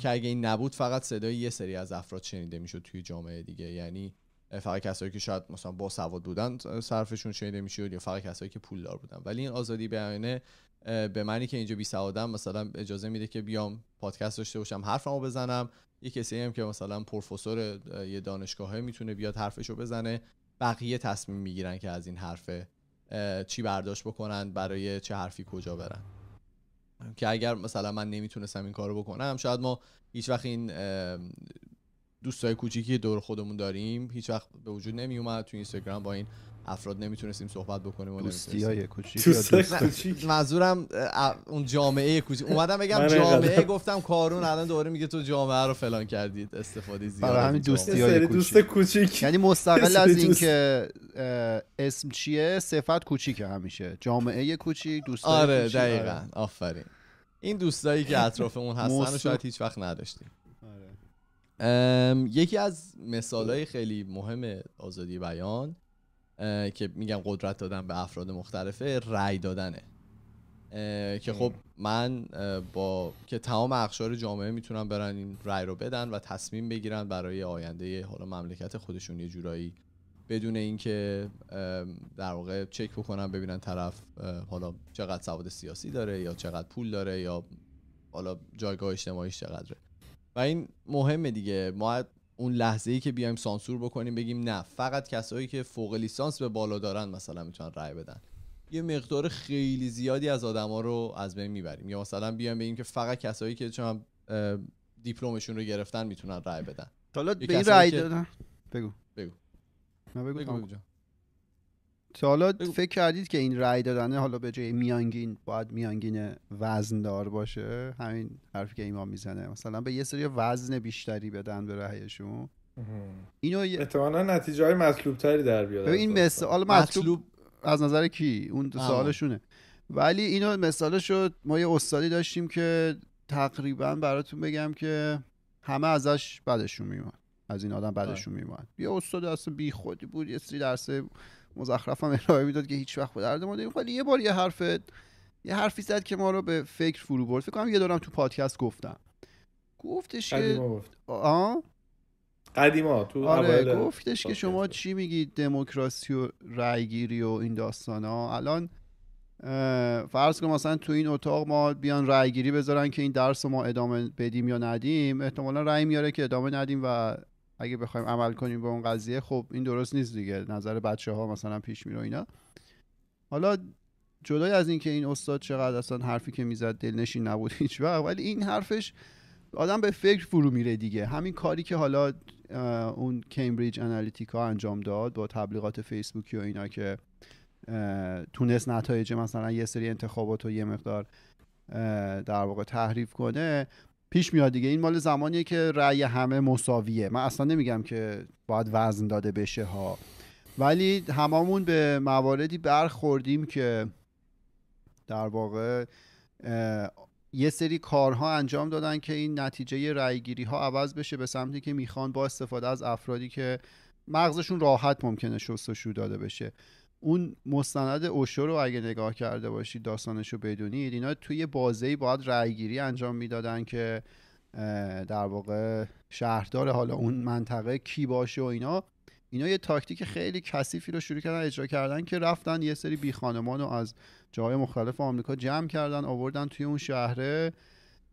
که اگه این نبود فقط صدای یه سری از افراد شنیده میشد توی جامعه دیگه یعنی یعنی فقط کسایی که شاید مثلا با سواد بودن صرفشون شنیده میشد یا فقط کسایی که پولدار بودن ولی این آزادی بیانه به معنی که اینجا بی سوادم مثلا اجازه میده که بیام پادکست داشته باشم حرفمو بزنم یه کسی هم که مثلا پروفسور یه دانشگاهه میتونه بیاد حرفشو بزنه بقیه تصمیم میگیرن که از این حرف چی برداشت بکنن برای چه حرفی کجا برن که اگر مثلا من نمیتونستم این کارو بکنم شاید ما هیچ وقت این دوستای کوچیکی دور خودمون داریم هیچ وقت به وجود نمی اومد تو اینستاگرام با این افراد نمیتونستیم صحبت بکنیم و دوستی های کوچیک منظورم اون جامعه کوچیک اومدم بگم جامعه گفتم کارون الان دوباره میگه تو جامعه رو فلان کردید استفاده زیاد برای همین دوستی کوچیک یعنی مستقل از اینکه اسم چیه صفت کوچیک همیشه جامعه کوچیک دوستای آره دقیقاً آره. آفرین این دوستایی که اطرافمون هستن رو شاید هیچ وقت نداشتیم یکی از های خب. خیلی مهم آزادی بیان که میگم قدرت دادن به افراد مختلفه رأی دادنه که خب من با که تمام اقشار جامعه میتونن برن این رای رو بدن و تصمیم بگیرن برای آینده حالا مملکت خودشون یه جورایی بدون اینکه در واقع چک بکنن ببینن طرف حالا چقدر سواد سیاسی داره یا چقدر پول داره یا حالا جایگاه اجتماعیش چقدره و این مهمه دیگه ما اون لحظه ای که بیایم سانسور بکنیم بگیم نه فقط کسایی که فوق لیسانس به بالا دارن مثلا میتونن رای بدن یه مقدار خیلی زیادی از آدما رو از بین میبریم یا مثلا بیایم بگیم که فقط کسایی که چون دیپلمشون رو گرفتن میتونن رای بدن حالا به این رای دادن بگو بگو نه بگو, بگو, بگو تا حالا فکر کردید که این رأی دادنه حالا به جای میانگین باید میانگین وزندار باشه همین حرفی که ایمان میزنه مثلا به یه سری وزن بیشتری بدن به رأیشون اینو احتمالاً نتیجه های مطلوب تری در بیاد این مثال مطلوب از نظر کی اون سوالشونه ولی اینو مثال شد ما یه استادی داشتیم که تقریبا براتون بگم که همه ازش بدشون میومد از این آدم بدشون میومد یه استاد اصلا بی خودی بود یه سری درسه مزخرفم ارائه میداد که هیچ وقت به درد ما ولی یه بار یه حرف یه حرفی زد که ما رو به فکر فرو برد فکر کنم یه دارم تو پادکست گفتم گفتش که آه قدیما تو آره گفتش که شما چی میگید دموکراسی و رأیگیری و این داستان ها الان فرض کن مثلا تو این اتاق ما بیان رأیگیری بذارن که این درس رو ما ادامه بدیم یا ندیم احتمالا رأی میاره که ادامه ندیم و اگه بخوایم عمل کنیم به اون قضیه خب این درست نیست دیگه نظر بچه ها مثلا پیش میره اینا حالا جدای از اینکه این استاد چقدر اصلا حرفی که میزد دلنشین نبود هیچ وقت ولی این حرفش آدم به فکر فرو میره دیگه همین کاری که حالا اون کمبریج انالیتیکا انجام داد با تبلیغات فیسبوکی و اینا که تونست نتایج مثلا یه سری انتخابات و یه مقدار در واقع تحریف کنه پیش میاد دیگه این مال زمانیه که رأی همه مساویه من اصلا نمیگم که باید وزن داده بشه ها ولی هممون به مواردی برخوردیم که در واقع یه سری کارها انجام دادن که این نتیجه رأیگیری ها عوض بشه به سمتی که میخوان با استفاده از افرادی که مغزشون راحت ممکنه شستشو داده بشه اون مستند اوشو رو اگه نگاه کرده باشید داستانش رو بدونید اینا توی بازهی باید رأیگیری انجام میدادن که در واقع شهردار حالا اون منطقه کی باشه و اینا اینا یه تاکتیک خیلی کثیفی رو شروع کردن اجرا کردن که رفتن یه سری بی خانمان رو از جاهای مختلف آمریکا جمع کردن آوردن توی اون شهره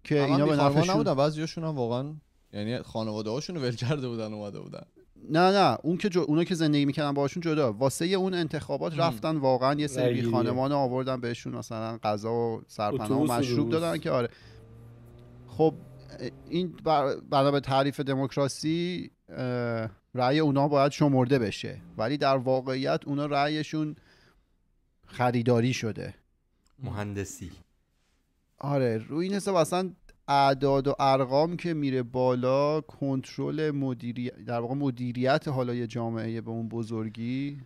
که اینا به نفعشون نبودن بعضیاشون هم واقعا یعنی خانواده رو ول کرده بودن اومده بودن نه نه اون که اونا که زندگی میکردن باشون جدا واسه اون انتخابات رفتن واقعا یه سری خانمان آوردن بهشون مثلا غذا و سرپناه و مشروب دادن که آره خب این بنا به تعریف دموکراسی رأی اونا باید شمرده بشه ولی در واقعیت اونا رأیشون خریداری شده مهندسی آره روی این حساب اصلا اعداد و ارقام که میره بالا کنترل مدیری در واقع مدیریت حالا یه جامعه به اون بزرگی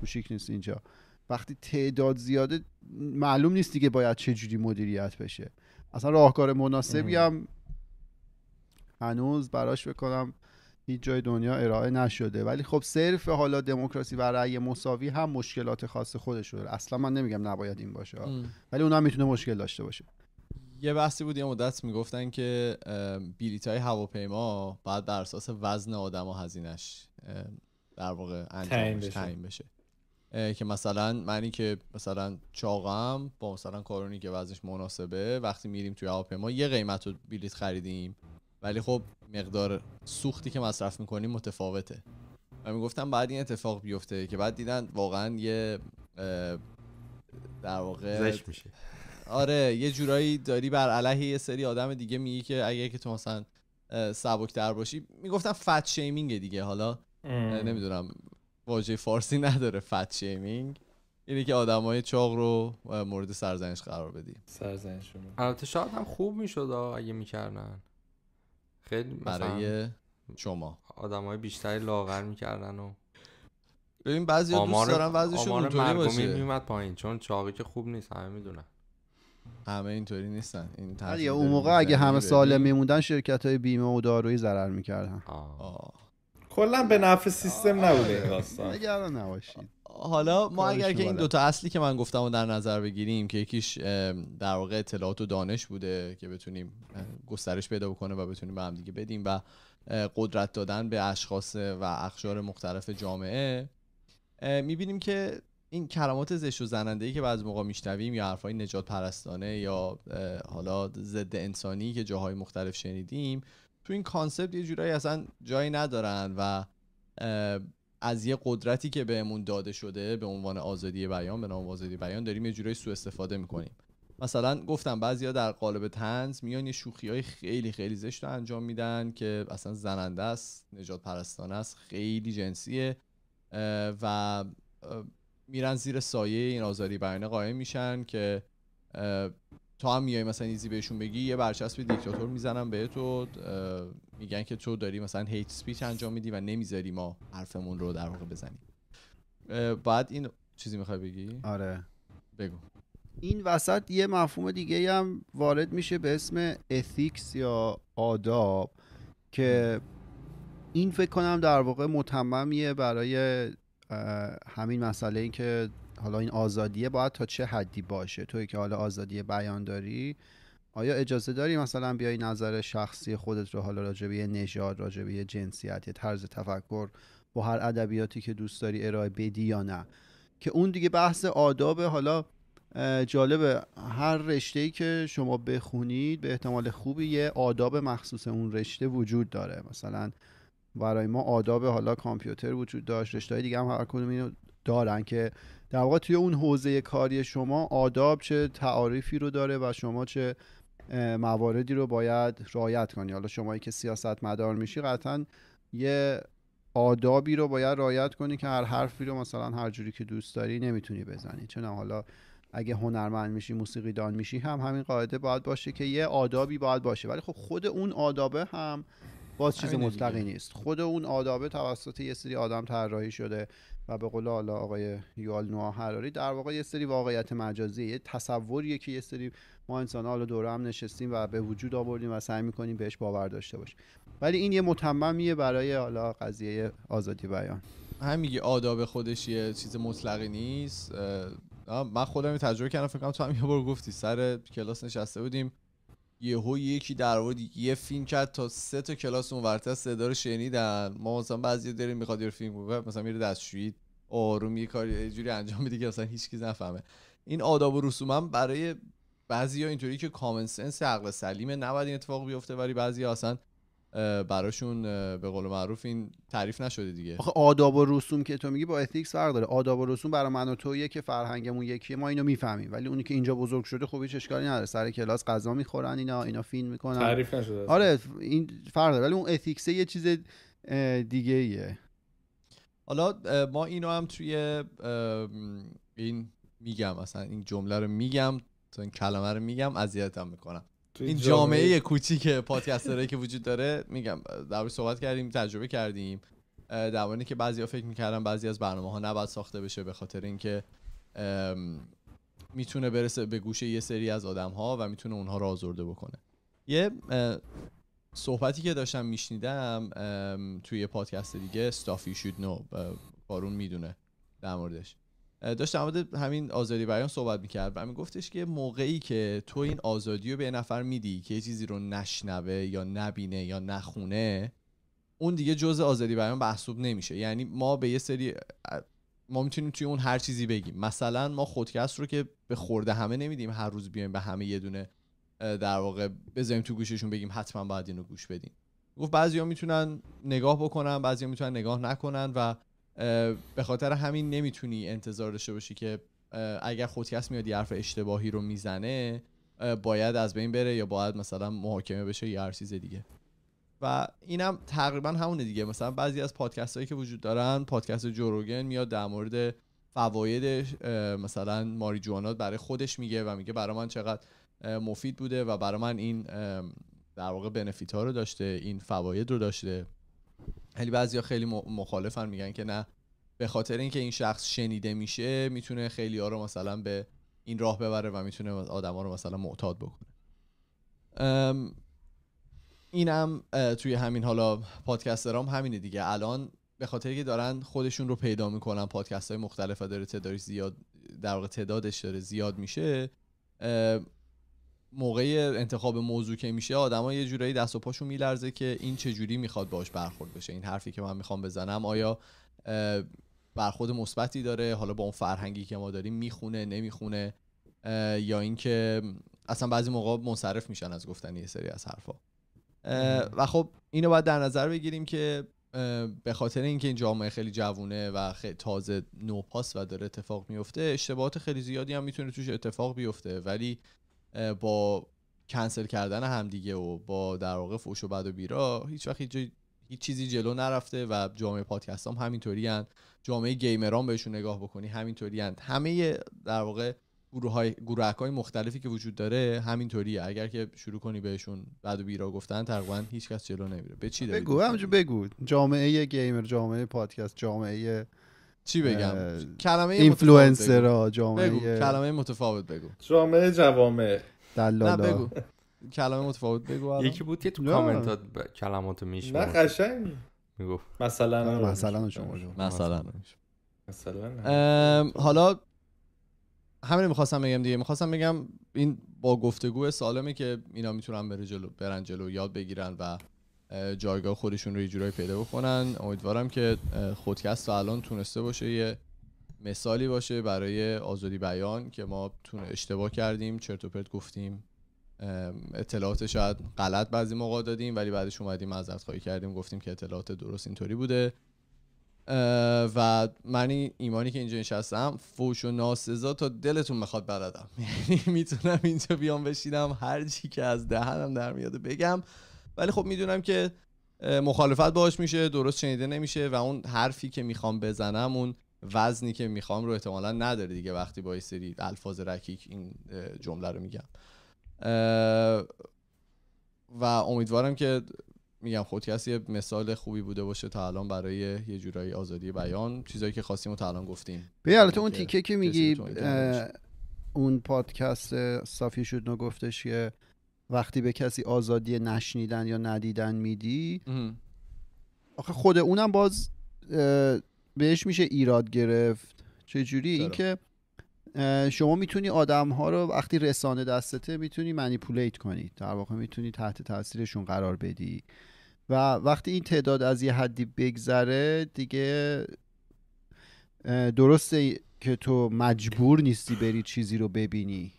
کوچیک نیست اینجا وقتی تعداد زیاده معلوم نیست دیگه باید چه جوری مدیریت بشه اصلا راهکار مناسبی هم هنوز براش بکنم هیچ جای دنیا ارائه نشده ولی خب صرف حالا دموکراسی و رأی مساوی هم مشکلات خاص خودش داره اصلا من نمیگم نباید این باشه ولی اون هم میتونه مشکل داشته باشه یه بحثی بود یه مدت میگفتن که بیلیت های هواپیما باید بر اساس وزن و هزینش در واقع انجام بشه, که مثلا منی که مثلا چاقم با مثلا کارونی که وزنش مناسبه وقتی میریم توی هواپیما یه قیمت رو بیلیت خریدیم ولی خب مقدار سوختی که مصرف میکنیم متفاوته و میگفتم بعد این اتفاق بیفته که بعد دیدن واقعا یه در واقع آره یه جورایی داری بر علیه یه سری آدم دیگه میگی که اگه که تو مثلا سبکتر باشی میگفتن فت شیمینگ دیگه حالا نمیدونم واژه فارسی نداره فت شیمینگ اینه که آدمای چاق رو مورد سرزنش قرار بدی سرزنش البته شاید هم خوب میشد اگه میکردن خیلی برای شما آدم های بیشتری لاغر میکردن و ببین بعضی دوست دارن وضعشون اونطوری باشه آمار مرگومی پایین چون چاقی که خوب نیست همه میدونن همه اینطوری نیستن این اون موقع اگه همه یعنی سالم میموندن شرکت های بیمه و دارویی ضرر میکردن کلا به نفع سیستم نبوده نگران نباشید حالا ما اگر که این دوتا اصلی که من گفتم رو در نظر بگیریم که یکیش در واقع اطلاعات و دانش بوده که بتونیم گسترش پیدا بکنه و بتونیم به همدیگه دیگه بدیم و قدرت دادن به اشخاص و اخشار مختلف جامعه میبینیم که این کلمات زشت و زننده ای که بعضی موقع میشنویم یا حرفهای نجات پرستانه یا حالا ضد انسانی که جاهای مختلف شنیدیم تو این کانسپت یه جورایی اصلا جایی ندارن و از یه قدرتی که بهمون داده شده به عنوان آزادی بیان به نام آزادی بیان داریم یه جورایی سوء استفاده میکنیم مثلا گفتم بعضیا در قالب تنز میان یه شوخی های خیلی خیلی زشت رو انجام میدن که اصلا زننده است نجات پرستانه است خیلی جنسیه و میرن زیر سایه این آزادی بیان قایم میشن که تا هم میای مثلا ایزی بهشون بگی یه برچسب دیکتاتور میزنن به تو میگن که تو داری مثلا هیت سپیچ انجام میدی و نمیذاری ما حرفمون رو در واقع بزنیم بعد این چیزی میخوای بگی آره بگو این وسط یه مفهوم دیگه هم وارد میشه به اسم اثیکس یا آداب که این فکر کنم در واقع متممیه برای همین مسئله این که حالا این آزادیه باید تا چه حدی باشه توی که حالا آزادی بیان داری آیا اجازه داری مثلا بیای نظر شخصی خودت رو حالا راجبه یه نژاد راجبه جنسیت یه طرز تفکر با هر ادبیاتی که دوست داری ارائه بدی یا نه که اون دیگه بحث آداب حالا جالبه هر رشته ای که شما بخونید به احتمال خوبی یه آداب مخصوص اون رشته وجود داره مثلا برای ما آداب حالا کامپیوتر وجود داشت رشته دیگه هم هر کدوم اینو دارن که در واقع توی اون حوزه کاری شما آداب چه تعاریفی رو داره و شما چه مواردی رو باید رعایت کنی حالا شمایی که سیاست مدار میشی قطعا یه آدابی رو باید رعایت کنی که هر حرفی رو مثلا هر جوری که دوست داری نمیتونی بزنی چون حالا اگه هنرمند میشی موسیقی دان میشی هم همین قاعده باید باشه که یه آدابی باید باشه ولی خب خود اون آدابه هم باز چیز مطلقی نیست خود اون آدابه توسط یه سری آدم طراحی شده و به قول حالا آقای یوال نوآ هراری در واقع یه سری واقعیت مجازی یه تصوریه که یه سری ما انسان حالا دور هم نشستیم و به وجود آوردیم و سعی میکنیم بهش باور داشته باشیم ولی این یه متممیه برای حالا قضیه آزادی بیان همین آداب خودش یه چیز مطلقی نیست من خودم تجربه کردم فکر کنم تو هم یه بار گفتی سر کلاس نشسته بودیم یهو یکی در مورد یه فیلم کرد تا سه تا کلاس اونورتر صدا رو شنیدن ما مثلا بعضی داریم میخواد یه فیلم بگه مثلا میره دستشویی آروم یه کاری یه جوری انجام میده که مثلا هیچ کی نفهمه این آداب و رسوم هم برای بعضی ها اینطوری که کامن سنس عقل سلیمه نباید این اتفاق بیفته ولی بعضی ها اصلا براشون به قول معروف این تعریف نشده دیگه آخه آداب و رسوم که تو میگی با اتیکس فرق داره آداب و رسوم برای من و تو که فرهنگمون یکیه ما اینو میفهمیم ولی اونی که اینجا بزرگ شده خب هیچ نداره سر کلاس غذا میخورن اینا اینا فین میکنن تعریف نشده آره این فرق داره ولی اون اتیکس یه چیز دیگه ایه حالا ما اینو هم توی این میگم اصلا این جمله رو میگم تو این کلمه رو میگم اذیتم میکنم این جامعه, جامعه کوچیک پادکسترایی که وجود داره میگم در صحبت کردیم تجربه کردیم در که بعضیا فکر میکردن بعضی از برنامه ها نباید ساخته بشه به خاطر اینکه میتونه برسه به گوشه یه سری از آدم ها و میتونه اونها را آزرده بکنه یه صحبتی که داشتم میشنیدم توی یه پادکست دیگه Stuff You Should Know بارون میدونه در موردش داشت در همین آزادی بیان صحبت میکرد و گفتش که موقعی که تو این آزادی رو به نفر میدی که یه چیزی رو نشنوه یا نبینه یا نخونه اون دیگه جز آزادی بیان محسوب نمیشه یعنی ما به یه سری ما میتونیم توی اون هر چیزی بگیم مثلا ما خودکست رو که به خورده همه نمیدیم هر روز بیایم به همه یه دونه در واقع بذاریم تو گوششون بگیم حتما باید اینو گوش بدیم. گفت بعضیا میتونن نگاه بکنن بعضیا میتونن نگاه نکنن و به خاطر همین نمیتونی انتظار داشته باشی که اگر خودکس میاد یه حرف اشتباهی رو میزنه باید از بین بره یا باید مثلا محاکمه بشه یا هر چیز دیگه و اینم تقریبا همونه دیگه مثلا بعضی از پادکست هایی که وجود دارن پادکست جوروگن میاد در مورد فواید مثلا ماری جوانات برای خودش میگه و میگه برای من چقدر مفید بوده و برای من این در واقع بنفیت ها رو داشته این فواید رو داشته خیلی بعضیا خیلی مخالفن میگن که نه به خاطر اینکه این شخص شنیده میشه میتونه خیلی ها رو مثلا به این راه ببره و میتونه آدما رو مثلا معتاد بکنه اینم توی همین حالا پادکسترام همینه دیگه الان به خاطر که دارن خودشون رو پیدا میکنن پادکست های مختلف داره تعداد زیاد در واقع تعدادش داره زیاد میشه موقع انتخاب موضوع که میشه ها یه جورایی دست و پاشون میلرزه که این چه جوری میخواد باش برخورد بشه این حرفی که من میخوام بزنم آیا برخورد مثبتی داره حالا با اون فرهنگی که ما داریم میخونه نمیخونه یا اینکه اصلا بعضی موقع منصرف میشن از گفتن یه سری از حرفا و خب اینو باید در نظر بگیریم که به خاطر اینکه این جامعه خیلی جوونه و خیلی تازه نوپاس و داره اتفاق میفته اشتباهات خیلی زیادی هم میتونه توش اتفاق بیفته ولی با کنسل کردن همدیگه و با در واقع فوش و بد و بیرا هیچ وقت هیچ, چیزی جلو نرفته و جامعه پادکست هم همینطوری هن. جامعه گیمران بهشون نگاه بکنی همینطوری هن. همه در واقع گروه های های مختلفی که وجود داره همینطوریه اگر که شروع کنی بهشون بد و بیرا گفتن تقریبا هیچ کس جلو نمیره به چی بگو همجور بگو جامعه گیمر جامعه پادکست جامعه چی بگم کلمه اینفلوئنسر جامعه بگو. کلمه متفاوت بگو جامعه جوامع دلالا بگو کلمه متفاوت بگو یکی بود که تو کامنت کلماتو میشه نه قشنگ میگفت مثلا مثلا شما مثلا مثلا حالا همین میخواستم بگم دیگه میخواستم بگم این با گفتگو سالمه که اینا میتونن بره جلو برن جلو یاد بگیرن و جایگاه خودشون رو یه جورایی پیدا بکنن امیدوارم که خودکست تا الان تونسته باشه یه مثالی باشه برای آزادی بیان که ما تون اشتباه کردیم چرت و پرت گفتیم اطلاعات شاید غلط بعضی موقع دادیم ولی بعدش اومدیم معذرت خواهی کردیم گفتیم که اطلاعات درست اینطوری بوده و من ایمانی که اینجا نشستم فوش و ناسزا تا دلتون میخواد بردم یعنی میتونم اینجا بیام بشینم هر چی که از دهنم در میاد بگم ولی خب میدونم که مخالفت باهاش میشه درست شنیده نمیشه و اون حرفی که میخوام بزنم اون وزنی که میخوام رو احتمالا نداره دیگه وقتی با یه سری الفاظ رکیک این جمله رو میگم و امیدوارم که میگم خودکست یه مثال خوبی بوده باشه تا الان برای یه جورایی آزادی بیان چیزایی که خواستیم و تا الان گفتیم بیا البته اون تیکه که میگی اون پادکست صافی شد نگفتش که وقتی به کسی آزادی نشنیدن یا ندیدن میدی آخه خود اونم باز بهش میشه ایراد گرفت چجوری اینکه شما میتونی آدم ها رو وقتی رسانه دستته میتونی منیپولیت کنی در واقع میتونی تحت تاثیرشون قرار بدی و وقتی این تعداد از یه حدی بگذره دیگه درسته که تو مجبور نیستی بری چیزی رو ببینی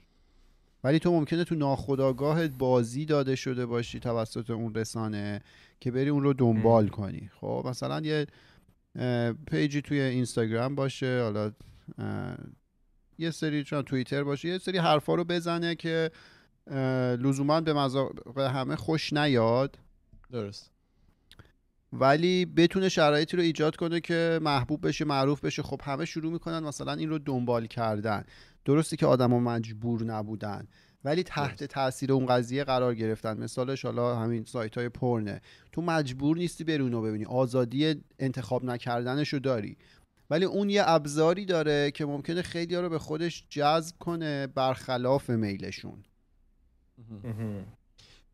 ولی تو ممکنه تو ناخودآگاهت بازی داده شده باشی توسط اون رسانه که بری اون رو دنبال کنی خب مثلا یه پیجی توی اینستاگرام باشه حالا یه سری چون توییتر باشه یه سری حرفا رو بزنه که لزوما به مذاق همه خوش نیاد درست ولی بتونه شرایطی رو ایجاد کنه که محبوب بشه معروف بشه خب همه شروع میکنن مثلا این رو دنبال کردن درسته که آدما مجبور نبودن ولی تحت تاثیر اون قضیه قرار گرفتن مثالش حالا همین سایت های پرنه تو مجبور نیستی بری رو ببینی آزادی انتخاب نکردنش رو داری ولی اون یه ابزاری داره که ممکنه خیلی رو به خودش جذب کنه برخلاف میلشون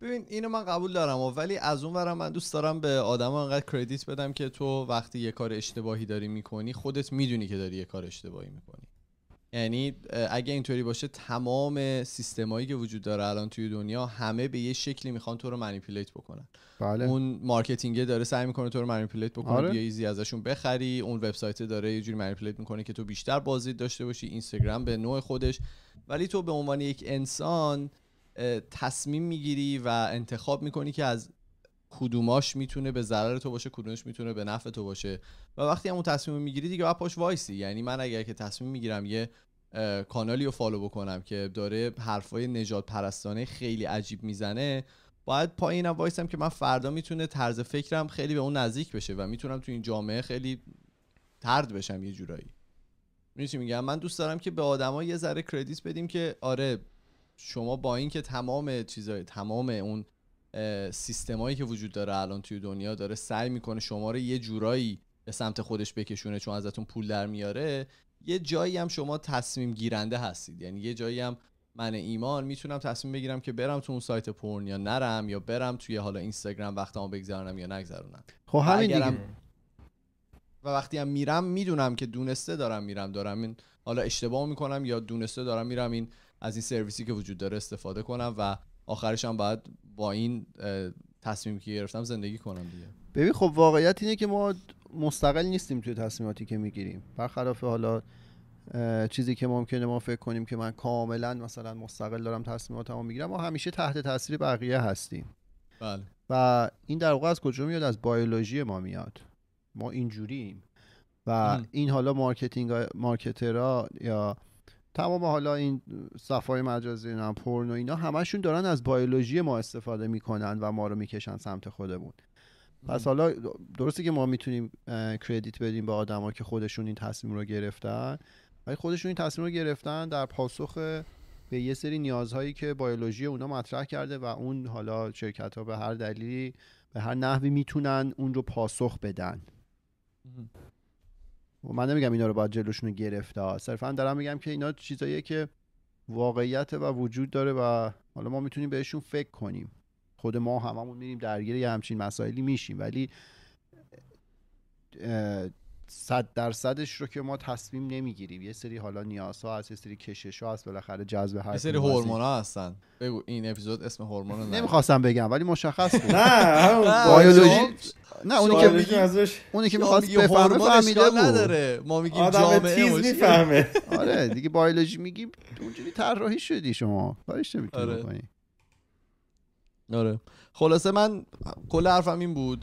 ببین اینو من قبول دارم و ولی از اون ورم من دوست دارم به آدم انقدر کردیت بدم که تو وقتی یه کار اشتباهی داری میکنی خودت میدونی که داری یه کار اشتباهی میکنی یعنی اگه اینطوری باشه تمام سیستمایی که وجود داره الان توی دنیا همه به یه شکلی میخوان تو رو منیپولیت بکنن بله. اون مارکتینگه داره سعی میکنه تو رو منیپولیت بکنه آره. ایزی ازشون بخری اون وبسایت داره یه جوری منیپولیت میکنه که تو بیشتر بازدید داشته باشی اینستاگرام به نوع خودش ولی تو به عنوان یک انسان تصمیم میگیری و انتخاب میکنی که از کدوماش میتونه به ضرر تو باشه کدومش میتونه به نفع تو باشه و وقتی هم اون تصمیم میگیری دیگه بعد پاش وایسی یعنی من اگر که تصمیم میگیرم یه کانالی رو فالو بکنم که داره حرفای نجات پرستانه خیلی عجیب میزنه باید پایینم وایسم که من فردا میتونه طرز فکرم خیلی به اون نزدیک بشه و میتونم تو این جامعه خیلی ترد بشم یه جورایی میگم من دوست دارم که به آدما یه ذره کردیت بدیم که آره شما با اینکه تمام چیزای تمام اون سیستمایی که وجود داره الان توی دنیا داره سعی میکنه شما رو یه جورایی به سمت خودش بکشونه چون ازتون پول در میاره یه جایی هم شما تصمیم گیرنده هستید یعنی یه جایی هم من ایمان میتونم تصمیم بگیرم که برم تو اون سایت پرن یا نرم یا برم توی حالا اینستاگرام وقتمو بگذرونم یا نگذرونم خب همین و وقتی هم میرم میدونم که دونسته دارم میرم دارم این حالا اشتباه میکنم یا دونسته دارم میرم این از این سرویسی که وجود داره استفاده کنم و آخرش هم باید با این تصمیمی که گرفتم زندگی کنم دیگه ببین خب واقعیت اینه که ما مستقل نیستیم توی تصمیماتی که میگیریم برخلاف حالا چیزی که ممکنه ما فکر کنیم که من کاملا مثلا مستقل دارم تصمیماتمو میگیرم ما همیشه تحت تاثیر بقیه هستیم بله و این در واقع از کجا میاد از بیولوژی ما میاد ما اینجوریم و این حالا مارکتینگ مارکترا یا تمام حالا این صفحه مجازی اینا پرن و اینا همشون دارن از بیولوژی ما استفاده میکنن و ما رو میکشن سمت خودمون پس حالا درسته که ما میتونیم کردیت بدیم به آدما که خودشون این تصمیم رو گرفتن ولی خودشون این تصمیم رو گرفتن در پاسخ به یه سری نیازهایی که بیولوژی اونا مطرح کرده و اون حالا شرکت ها به هر دلیلی به هر نحوی میتونن اون رو پاسخ بدن من نمیگم اینا رو باید جلوشون رو ها صرفا دارم میگم که اینا چیزاییه که واقعیت و وجود داره و حالا ما میتونیم بهشون فکر کنیم خود ما هممون میریم درگیر یه همچین مسائلی میشیم ولی صد درصدش رو که ما تصمیم نمیگیریم یه سری حالا ها هست یه سری کشش ها هست بالاخره جذب هر یه سری هورمون ها هستن بگو این اپیزود اسم هورمون نمیخواستم بگم ولی مشخص بود نه بیولوژی نه اونی که میگی ازش اونی که میخواست بفهمه فهمیده نداره ما میگیم جامعه تیز میفهمه آره دیگه بیولوژی میگیم اونجوری طراحی شدی شما کارش نمیتونی آره. بکنی آره خلاصه من کل حرفم این بود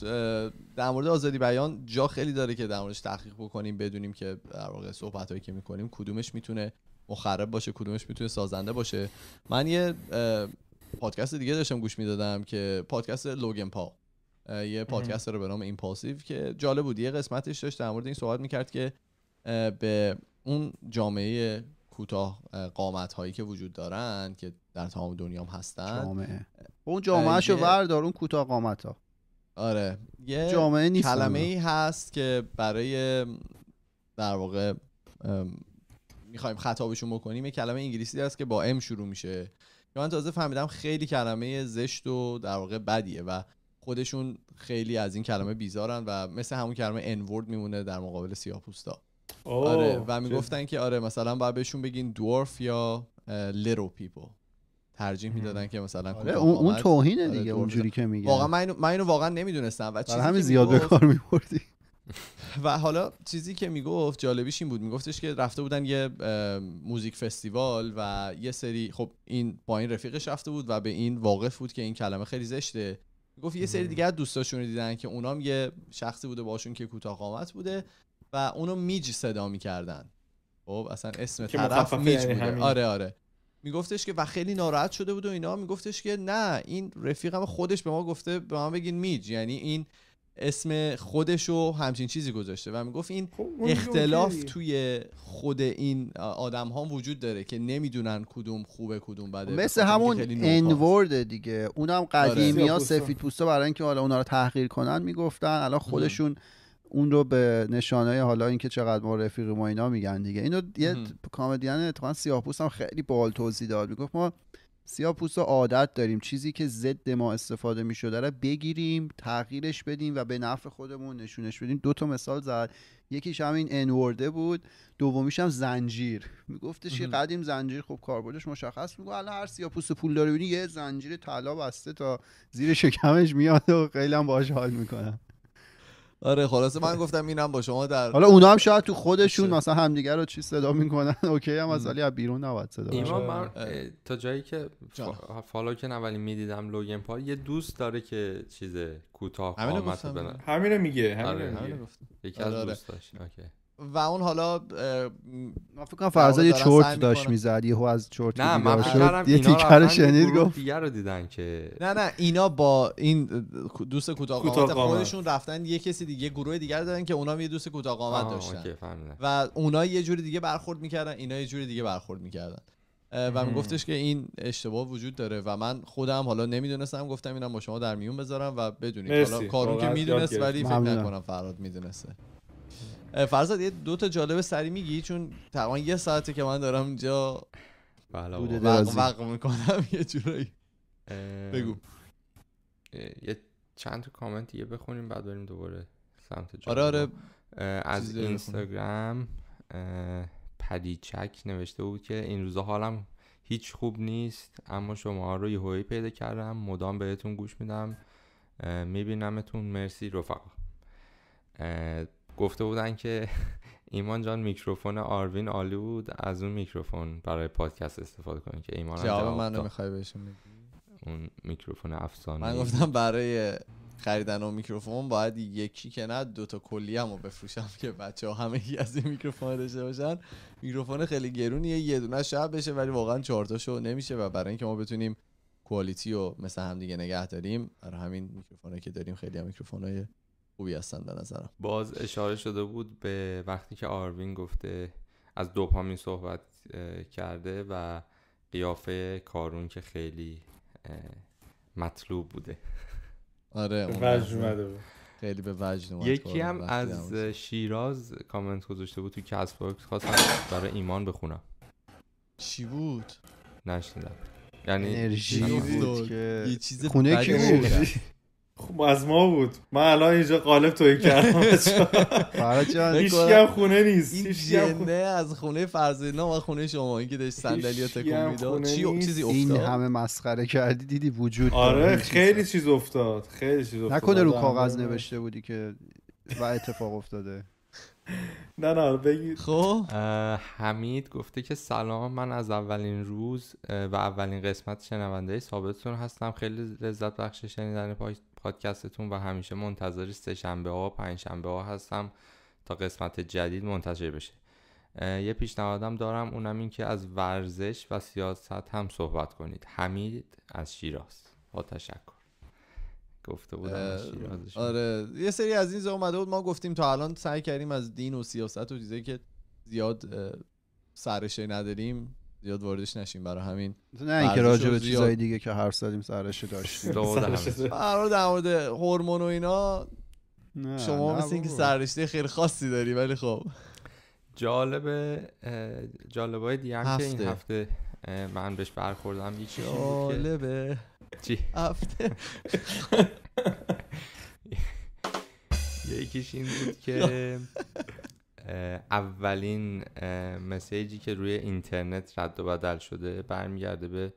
در مورد آزادی بیان جا خیلی داره که در موردش تحقیق بکنیم بدونیم که در واقع صحبت هایی که میکنیم کدومش میتونه مخرب باشه کدومش میتونه سازنده باشه من یه پادکست دیگه داشتم گوش میدادم که پادکست لوگن پا یه پادکست رو به نام ایمپالسیو که جالب بود یه قسمتش داشت در مورد این صحبت میکرد که به اون جامعه کوتاه قامت هایی که وجود دارن که در تمام دنیا هم هستن جامعه اون جامعه شو وردار اون کوتاه قامت ها آره یه جامعه نیست کلمه ای هست که برای در واقع میخوایم خطابشون بکنیم یه کلمه انگلیسی هست که با ام شروع میشه که من تازه فهمیدم خیلی کلمه زشت و در واقع بدیه و خودشون خیلی از این کلمه بیزارن و مثل همون کلمه انورد میمونه در مقابل سیاه پوستا آره و میگفتن که آره مثلا باید بهشون بگین دورف یا لیرو پیپل ترجیح میدادن که مثلا آره اون, اون توهینه آره، دیگه اونجوری که میگه واقعا من من اینو واقعا نمیدونستم و چیزی همین زیاد به کار میبردی و حالا چیزی که میگفت جالبیش این بود میگفتش که رفته بودن یه موزیک فستیوال و یه سری خب این با این رفیقش رفته بود و به این واقف بود که این کلمه خیلی زشته گفت یه سری دیگه دوستاشون رو دیدن که اونام یه شخصی بوده باشون که کوتاه قامت بوده و اونو میج صدا میکردن خب اصلا اسم طرف میج یعنی بوده آره آره میگفتش که و خیلی ناراحت شده بود و اینا میگفتش که نه این رفیقم خودش به ما گفته به ما بگین میج یعنی این اسم خودش و همچین چیزی گذاشته و میگفت این خب، اختلاف توی خود این آدم ها وجود داره که نمیدونن کدوم خوبه کدوم بده مثل همون انورد دیگه اونم آره. قدیمی ها سفید پوسته برای اینکه حالا اونا رو تحقیر کنن میگفتن الان خودشون اون رو به نشانه حالا اینکه چقدر ما رفیق ما اینا میگن دیگه اینو یه کامدین اتفاقا سیاه‌پوست هم خیلی بال توضیح داد میگفت ما رو عادت داریم چیزی که ضد ما استفاده میشده رو بگیریم تغییرش بدیم و به نفع خودمون نشونش بدیم دو تا مثال زد یکیش همین انورده بود دومیش هم زنجیر میگفتش که قدیم زنجیر خب کاربردش مشخص بود الان هر پوست پول داره یه زنجیر طلا بسته تا زیر شکمش میاد و خیلی هم حال آره خلاصه من گفتم اینم با شما در حالا اونا هم شاید تو خودشون مثلا همدیگه رو چی صدا میکنن اوکی هم از ولی از بیرون نباید صدا ایمان من آره. تا جایی که فالو که اولی میدیدم لوگن پال یه دوست داره که چیز کوتاه قامت همینو میگه همینو آره، میگه یکی از آره، دوستاش اوکی و اون حالا ما فکر کنم فرزاد یه چرت داشت میزد یهو از چرت نه من یه تیکر شنید گفت دیگه رو دیدن که نه نه اینا با این دوست کوتاه خودشون رفتن یه کسی دیگه گروه دیگر دادن که اونا یه دوست کوتاه داشتن و اونا یه جوری دیگه برخورد میکردن اینا یه جوری دیگه برخورد میکردن و گفتش که این اشتباه وجود داره و من خودم حالا نمیدونستم گفتم اینا با شما در میون بذارم و بدونید حالا کارون که میدونست ولی فکر نکنم فراد میدونسته فرزاد یه دو تا جالب سری میگی چون تقریبا یه ساعته که من دارم اینجا بله میکنم یه جورایی بگو یه چند تا کامنت یه بخونیم بعد بریم دوباره سمت جالب آره آره از اینستاگرام پدیچک نوشته بود که این روزا حالم هیچ خوب نیست اما شما رو هایی پیدا کردم مدام بهتون گوش میدم میبینمتون مرسی رفقا گفته بودن که ایمان جان میکروفون آروین عالی بود از اون میکروفون برای پادکست استفاده کنید که ایمان جواب منو میخوای بهشون اون میکروفون افسانه من گفتم برای خریدن اون میکروفون باید یکی که نه دوتا کلی هم بفروشم که بچه ها همه یکی از این میکروفون داشته باشن میکروفون خیلی گرونیه یه دونه شب بشه ولی واقعا تاشو نمیشه و برای اینکه ما بتونیم کوالیتی رو مثل هم دیگه نگه داریم برای همین میکروفونه که داریم خیلی هم میکروفونای خوبی هستن به نظرم باز اشاره شده بود به وقتی که آروین گفته از دوپامین صحبت کرده و قیافه کارون که خیلی مطلوب بوده آره بود خیلی به وجد اومد یکی هم از شیراز کامنت گذاشته بود تو کس خواستم برای ایمان بخونم چی بود نشنیدم یعنی انرژی بود که یه چیز خونه کی بود خب از ما بود من الان اینجا قالب توی کردم هیچی هم خونه نیست این جنده از خونه فرزینا و خونه شما اینکه که داشت سندلی ها تکون میداد چیزی افتاد این همه مسخره کردی دیدی وجود آره خیلی چیز افتاد خیلی چیز افتاد نکنه رو کاغذ نوشته بودی که و اتفاق افتاده نه نه آره، بگید خب حمید گفته که سلام من از اولین روز و اولین قسمت شنونده ثابتتون هستم خیلی لذت بخش شنیدن پادکستتون و همیشه منتظر سه شنبه ها و پنج شنبه ها هستم تا قسمت جدید منتشر بشه یه پیشنهادم دارم اونم این که از ورزش و سیاست هم صحبت کنید حمید از شیراز با تشکر گفته بودم آره یه سری از این اومده بود ما گفتیم تا الان سعی کردیم از دین و سیاست و چیزایی که زیاد سرشه نداریم زیاد واردش نشیم برای همین نه اینکه راجع به چیزای دیگه که حرف زدیم سرش داشتیم قرار در مورد هورمون و اینا شما مثل اینکه سرشته خیلی خاصی داری ولی خب جالب جالبای دیگه هم که این هفته من بهش برخوردم یکی جالبه چی هفته یکیش این بود که اولین مسیجی که روی اینترنت رد و بدل شده برمیگرده به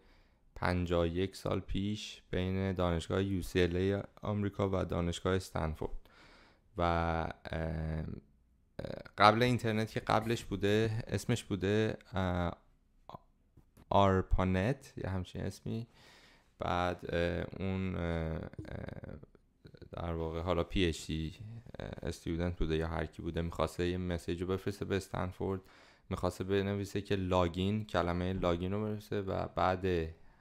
51 سال پیش بین دانشگاه UCLA آمریکا و دانشگاه استنفورد و قبل اینترنت که قبلش بوده اسمش بوده آرپانت یا همچین اسمی بعد اون در واقع حالا پی اچ بوده یا هر کی بوده میخواسته یه مسیج رو بفرسته به استنفورد میخواسته بنویسه که لاگین کلمه لاگین رو برسه و بعد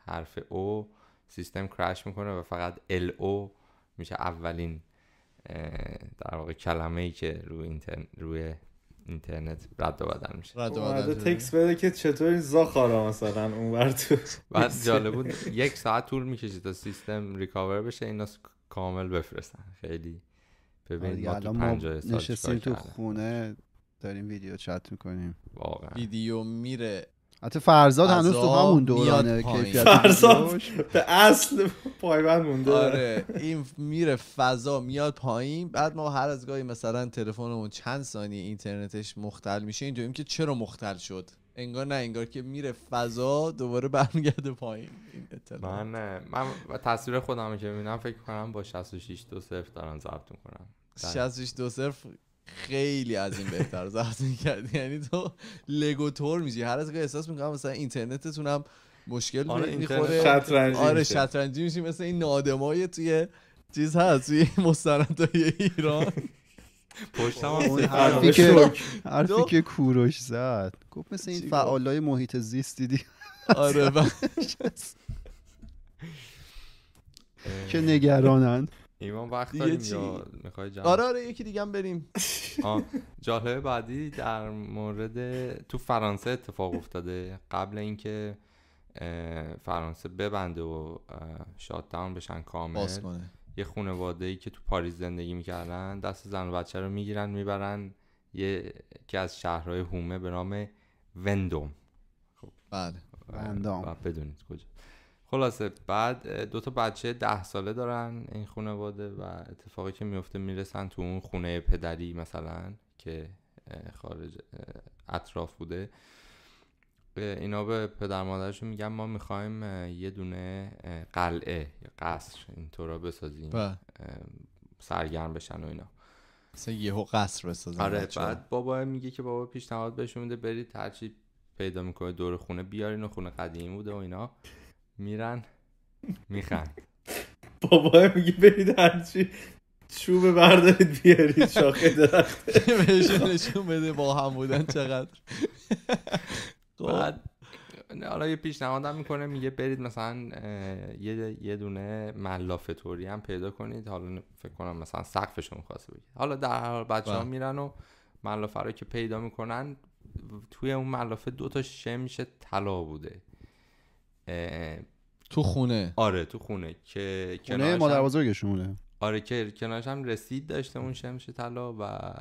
حرف او سیستم کرش میکنه و فقط ال او میشه اولین در واقع کلمه ای که روی اینترنت روی اینترنت رد و بدل میشه رد و بدل تکس بده که چطور این زاخارا مثلا تو بعد جالب بود یک ساعت طول میکشه تا سیستم ریکاور بشه اینا کامل بفرستن خیلی ببین آره، ما تو پنجاه سال نشستیم تو خونه داریم ویدیو چت میکنیم واقعا ویدیو میره حتی فرزاد هنوز تو همون دورانه کیفیت فرزاد به اصل پایبند مونده آره این میره فضا میاد پایین بعد ما هر از گاهی مثلا تلفنمون چند ثانیه اینترنتش مختل میشه اینجوریم که چرا مختل شد انگار نه انگار که میره فضا دوباره برمیگرده پایین این بله. من من تصویر خودم که میبینم فکر کنم با 66 دو صفر دارن ضبط میکنم 66 بله. دو خیلی از این بهتر ضبط میکردی یعنی تو لگو تور میشی هر از احساس میکنم مثلا اینترنتتون هم مشکل آره میخوره شطرنجی آره شطرنجی میشی مثل این نادمای توی چیز هست توی مستندای ایران پشتم اون حرفی که حرفی که کوروش زد گفت مثل این فعالای محیط زیست دیدی آره بله. که نگرانند ایمان وقت داریم یا جمع آره آره یکی دیگه هم بریم جالب بعدی در مورد تو فرانسه اتفاق افتاده قبل اینکه فرانسه ببنده و شات داون بشن کامل یه خانواده ای که تو پاریس زندگی میکردن دست زن و بچه رو میگیرن میبرن یکی از شهرهای هومه به نام وندوم خب بله وندوم بدونید کجا خلاصه بعد دو تا بچه ده ساله دارن این خانواده و اتفاقی که میفته میرسن تو اون خونه پدری مثلا که خارج اطراف بوده اینا به پدر مادرش میگن ما میخوایم یه دونه قلعه یا قصر اینطورا بسازیم با. بله. سرگرم بشن و اینا مثلا یهو قصر بسازیم. آره بعد بابا میگه که بابا پیشنهاد بهشون میده برید هرچی پیدا میکنه دور خونه بیارین و خونه قدیمی بوده و اینا میرن میخن بابا میگه برید هرچی چوب بردارید بیارید شاخه درخت بهشون نشون بده با هم بودن چقدر خب. بعد حالا یه پیشنهادم میکنه میگه برید مثلا یه یه دونه توری هم پیدا کنید حالا فکر کنم مثلا سقفشون خواسته بگید حالا در حال بچه ها بله. میرن و ملافه رو که پیدا میکنن توی اون ملافه دو تا شمش طلا بوده تو خونه آره تو خونه که خونه مادر آره که کنارش هم رسید داشته اون شمش طلا و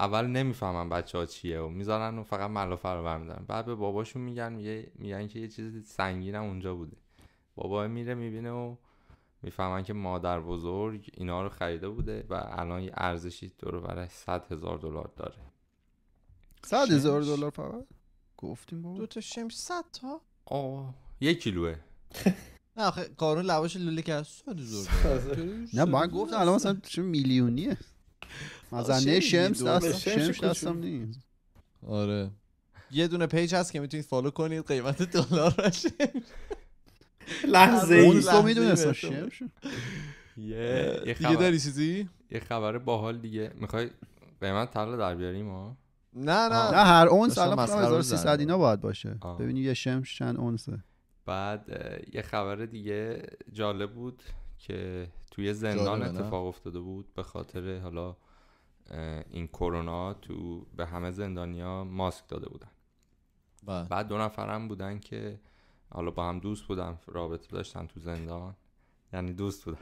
اول نمیفهمن بچه ها چیه و میذارن و فقط ملافه رو برمیدارن بعد به باباشون میگن میگه میگن که یه چیز هم اونجا بوده بابا میره میبینه و میفهمن که مادر بزرگ اینا رو خریده بوده و الان یه ارزشی دور برایش 100 هزار دلار داره 100 هزار دلار فقط گفتیم بابا دو تا شمش 100 تا آه یک کیلوه نه آخه قارون لواش لوله که 100 هزار نه من گفتم الان مثلا چه میلیونیه مزنه شمس شمس دستم نیست آره یه دونه پیج هست که میتونید فالو کنید قیمت دلار لحظه ای تو شمس یه دیگه داری چیزی یه خبر باحال دیگه میخوای به من طلا در بیاریم ها نه نه نه هر اونس الان 1300 اینا باید باشه ببینی یه شمس چند اونسه بعد یه خبر دیگه جالب بود که توی زندان اتفاق افتاده بود به خاطر حالا این کرونا تو به همه زندانیا ماسک داده بودن بله. بعد دو نفرم بودن که حالا با هم دوست بودن رابطه داشتن تو زندان یعنی دوست بودن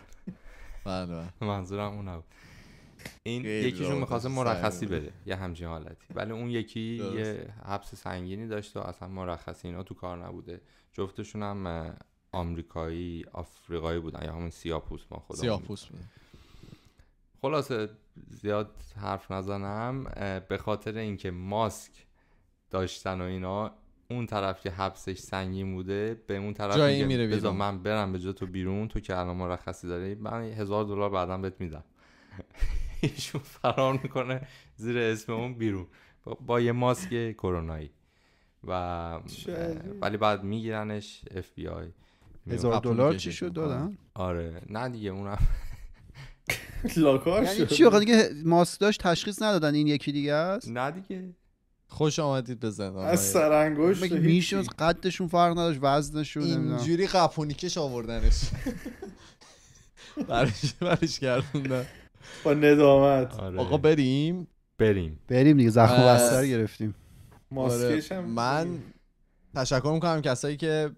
بله, بله. منظورم اون نبود این یکیشون میخواست مرخصی بده یه همچین حالتی ولی اون یکی یه حبس سنگینی داشت و اصلا مرخصی اینا تو کار نبوده جفتشون هم آمریکایی آفریقایی بودن یا همون سیاپوس ما خودمون سیاپوس خلاصه زیاد حرف نزنم به خاطر اینکه ماسک داشتن و اینا اون طرف که حبسش سنگین بوده به اون طرف جایی میره من برم به جا تو بیرون تو که الان مرخصی داری من هزار دلار بعدم بهت میدم ایشون فرار میکنه زیر اسم اون بیرون با, یه ماسک کرونایی و ولی بعد میگیرنش اف بی آی هزار دلار چی شد دادن آره نه دیگه اونم لاکار یعنی چی دیگه داشت تشخیص ندادن این یکی دیگه است نه دیگه خوش آمدید بزن از سرانگشت میشد قدشون فرق نداشت وزنشون اینجوری قپونیکش آوردنش برش برش کردن با ندامت آره. آقا بریم بریم بریم دیگه زخم بستر گرفتیم ماسکش آره. من تشکر میکنم کسایی که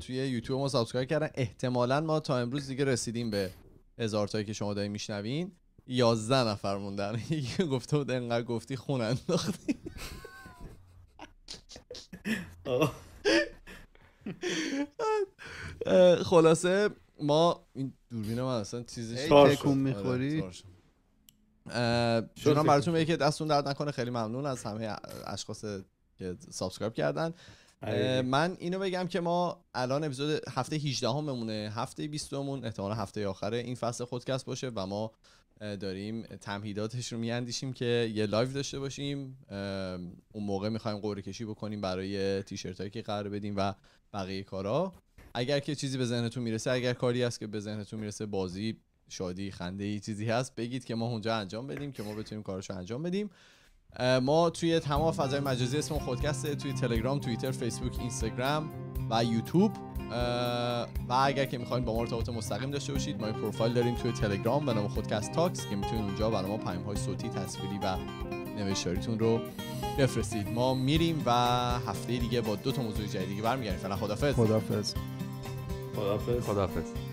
توی یوتیوب ما سابسکرایب کردن احتمالا ما تا امروز دیگه رسیدیم به هزار تایی که شما دارین میشنوین یازده نفر موندن یکی گفته بود انقدر گفتی خون انداختی خلاصه ما این دوربین من اصلا چیزش تکون آره، میخوری شما براتون میگه که دستون درد نکنه خیلی ممنون از همه اشخاص که سابسکرایب کردن من اینو بگم که ما الان اپیزود هفته 18 هممونه هفته 20 همون احتمال هفته آخره این فصل خودکست باشه و ما داریم تمهیداتش رو میاندیشیم که یه لایو داشته باشیم اون موقع میخوایم قوره کشی بکنیم برای تیشرت هایی که قرار بدیم و بقیه کارا اگر که چیزی به ذهنتون میرسه اگر کاری هست که به ذهنتون میرسه بازی شادی خنده ای چیزی هست بگید که ما اونجا انجام بدیم که ما بتونیم کارشو انجام بدیم ما توی تمام فضای مجازی اسم خودکسته توی تلگرام توییتر فیسبوک اینستاگرام و یوتیوب و اگر که میخواین با ما ارتباط مستقیم داشته باشید ما پروفایل داریم توی تلگرام به نام خودکست تاکس که میتونید اونجا برای ما پیام های صوتی تصویری و نوشتاریتون رو بفرستید ما میریم و هفته دیگه با دو تا موضوع جدیدی برمیگردیم فعلا خدافظ خدافظ خدافظ خدافظ